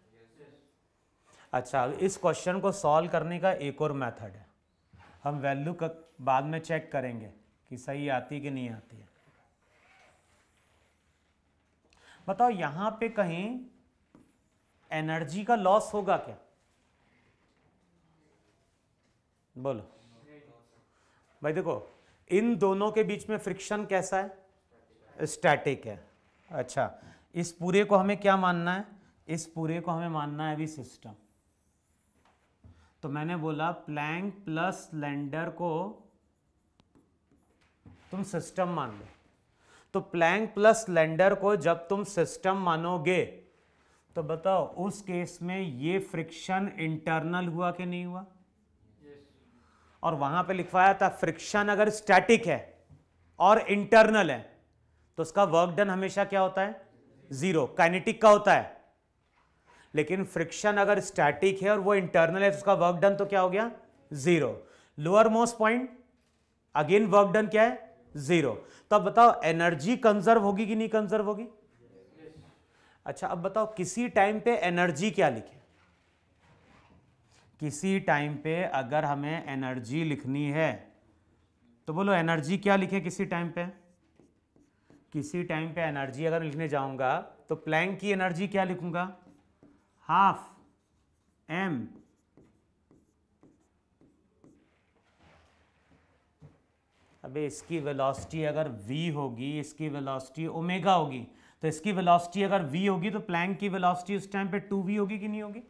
अच्छा इस क्वेश्चन को सॉल्व करने का एक और मेथड है हम वैल्यू का बाद में चेक करेंगे कि सही आती कि नहीं आती है बताओ यहाँ पे कहीं एनर्जी का लॉस होगा क्या बोलो भाई देखो इन दोनों के बीच में फ्रिक्शन कैसा है स्टैटिक है अच्छा इस पूरे को हमें क्या मानना है इस पूरे को हमें मानना है अभी सिस्टम तो मैंने बोला प्लैंक प्लस लेंडर को तुम सिस्टम मान लो तो प्लैंक प्लस लेंडर को जब तुम सिस्टम मानोगे तो बताओ उस केस में ये फ्रिक्शन इंटरनल हुआ कि नहीं हुआ yes. और वहां पे लिखवाया था फ्रिक्शन अगर स्टैटिक है और इंटरनल है तो उसका वर्क डन हमेशा क्या होता है जीरो काइनेटिक का होता है लेकिन फ्रिक्शन अगर स्टैटिक है और वो इंटरनल है तो उसका वर्क डन तो क्या हो गया zero lower most point again work done क्या है जीरो तो अब बताओ एनर्जी कंजर्व होगी कि नहीं कंजर्व होगी अच्छा अब बताओ किसी टाइम पे एनर्जी क्या लिखे किसी टाइम पे अगर हमें एनर्जी लिखनी है तो बोलो एनर्जी क्या लिखे किसी टाइम पे किसी टाइम पे एनर्जी अगर लिखने जाऊंगा तो प्लैंक की एनर्जी क्या लिखूंगा हाफ एम अबे इसकी वेलोसिटी अगर वी होगी इसकी वेलोसिटी ओमेगा होगी तो इसकी वेलोसिटी अगर वी होगी तो प्लैंक की वेलोसिटी उस टाइम पे टू वी होगी कि नहीं होगी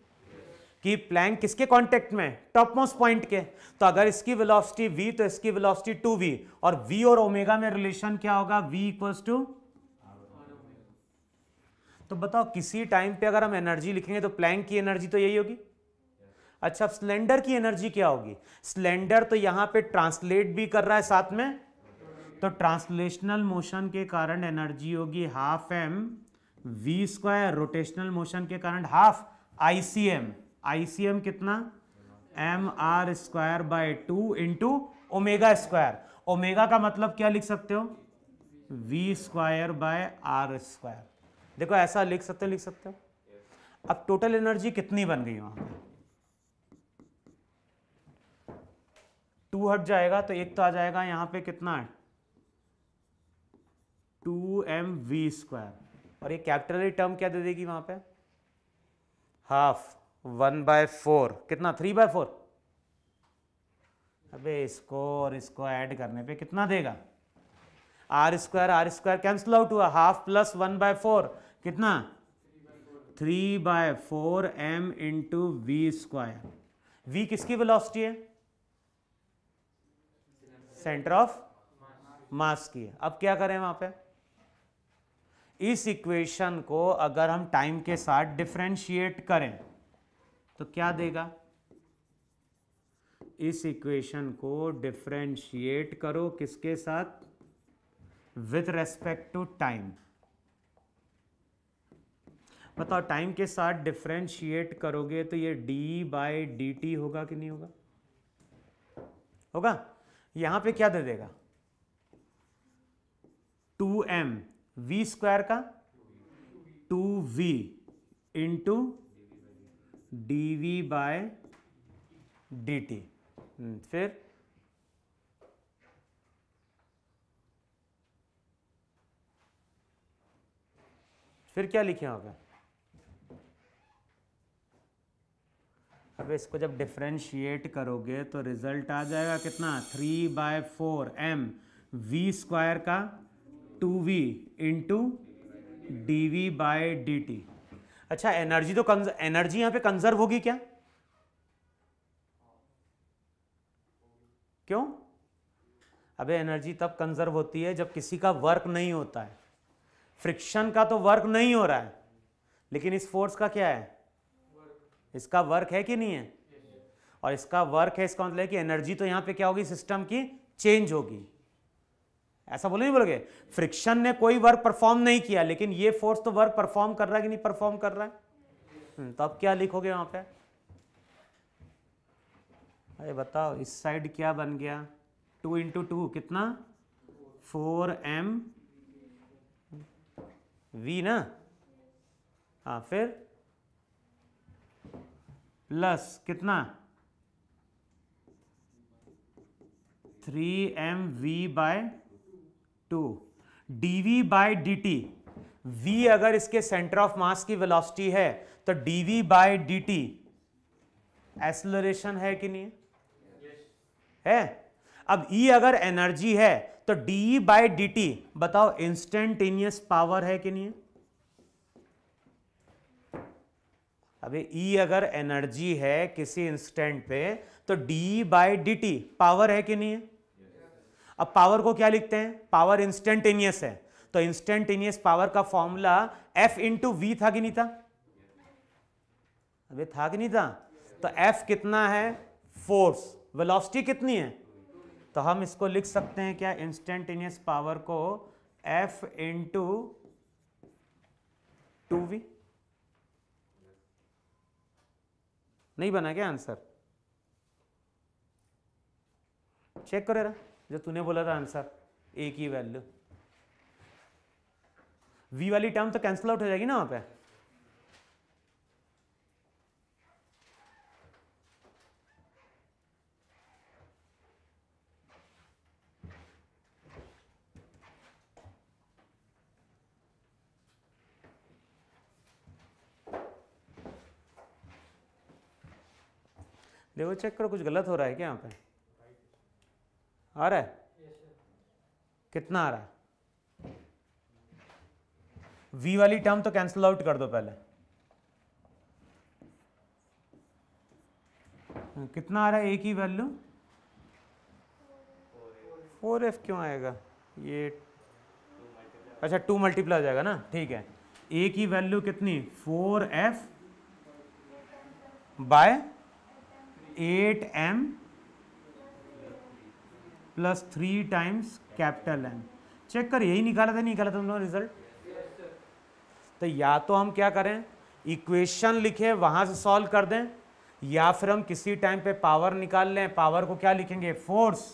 कि प्लैंक किसके कांटेक्ट में टॉप मोस्ट पॉइंट के तो अगर इसकी वेलोसिटी वी तो इसकी वेलोसिटी वी और वी और ओमेगा में रिलेशन क्या होगा वी इक्वल्स टू तो बताओ किसी टाइम पे अगर हम एनर्जी लिखेंगे तो प्लैंक की एनर्जी तो यही होगी अच्छा सिलेंडर की एनर्जी क्या होगी सिलेंडर तो यहां पे ट्रांसलेट भी कर रहा है साथ में तो ट्रांसलेशनल मोशन के कारण एनर्जी होगी half M V square rotational motion के कारण half I C M I C M कितना M are square by two into omega square omega का मतलब क्या लिख सकते हो V square by R square देखो ऐसा लिख सकते हो लिख सकते हो अब टोटल एनर्जी कितनी बन गई वहां पर टू हट जाएगा तो एक तो आ जाएगा यहां पे कितना है टू एम वी स्क्वायर और ये कैपिटल टर्म क्या दे देगी वहां पे हाफ वन बाय फोर कितना थ्री बाय फोर अबे इसको और इसको ऐड करने पे कितना देगा R square R square cancel out हुआ half plus one by four कितना three by four M into V square V किसकी वेलोसिटी है सेंटर ऑफ मास की है अब क्या करें वहां पे इस इक्वेशन को अगर हम टाइम के साथ डिफ्रेंशिएट करें तो क्या देगा इस इक्वेशन को डिफ्रेंशिएट करो किसके साथ विथ रेस्पेक्ट टू टाइम बताओ मतलब टाइम के साथ डिफ्रेंशिएट करोगे तो ये डी बाई डी टी होगा कि नहीं होगा होगा यहां पे क्या दे देगा टू एम वी स्क्वायर का two V into D V by D T फिर फिर क्या लिखे होगा अब इसको जब डिफ्रेंशिएट करोगे तो रिजल्ट आ जाएगा कितना three by four M V square का two V into D V by D T अच्छा एनर्जी तो कंज एनर्जी यहाँ पे कंजर्व होगी क्या क्यों अबे एनर्जी तब कंजर्व होती है जब किसी का वर्क नहीं होता है फ्रिक्शन का तो वर्क नहीं हो रहा है लेकिन इस फोर्स का क्या है इसका वर्क है कि नहीं है और इसका वर्क है इसका मतलब कि एनर्जी तो यहां पे क्या होगी सिस्टम की चेंज होगी ऐसा बोले नहीं बोलोगे फ्रिक्शन ने कोई वर्क परफॉर्म नहीं किया लेकिन ये फोर्स तो वर्क परफॉर्म कर रहा है कि नहीं परफॉर्म कर रहा है हम्म, तो अब क्या लिखोगे वहां पे अरे बताओ इस साइड क्या बन गया टू इंटू टू कितना फोर एम वी ना हाँ फिर प्लस कितना three M V by two D V by D T V अगर इसके सेंटर ऑफ मास की वेलोसिटी है तो D V by D T acceleration है कि नहीं yes. है अब ई e अगर एनर्जी है तो डी बाय डी टी बताओ इंस्टेंटेनियस पावर है कि नहीं है ई E अगर एनर्जी है किसी इंस्टेंट पे तो D by D T power है कि नहीं है अब पावर को क्या लिखते हैं पावर इंस्टेंटेनियस है तो इंस्टेंटेनियस पावर का फॉर्मूला एफ इंटू वी था कि नहीं था अभी था कि नहीं था तो एफ कितना है फोर्स वेलोसिटी कितनी है तो हम इसको लिख सकते हैं क्या इंस्टेंटेनियस पावर को एफ इंटू टू वी नहीं बना क्या आंसर चेक करो यार जो तूने बोला था आंसर ए की वैल्यू वी वाली टर्म तो कैंसिल आउट हो जाएगी ना वहाँ पे देखो चेक करो कुछ गलत हो रहा है क्या यहाँ पे आ रहा है कितना आ रहा है v वाली टर्म तो कैंसिल आउट कर दो पहले कितना आ रहा है ए की वैल्यू फोर एफ क्यों आएगा ये अच्छा टू मल्टीप्लाई जाएगा ना ठीक है ए की वैल्यू कितनी four F by eight M plus three times capital M check कर यही निकाला था निकाला था तुमने रिजल्ट तो या तो हम क्या करें इक्वेशन लिखे वहां से सॉल्व कर दें या फिर हम किसी टाइम पे पावर निकाल लें पावर को क्या लिखेंगे फोर्स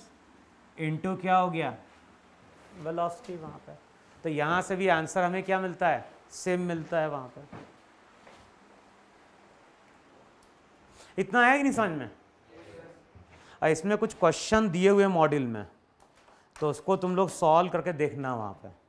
इनटू क्या हो गया वेलोसिटी वहां पे तो यहां से भी आंसर हमें क्या मिलता है सेम मिलता है वहां पर इतना आया कि नहीं समझ में इसमें कुछ क्वेश्चन दिए हुए मॉड्यूल में तो उसको तुम लोग सॉल्व करके देखना वहाँ पर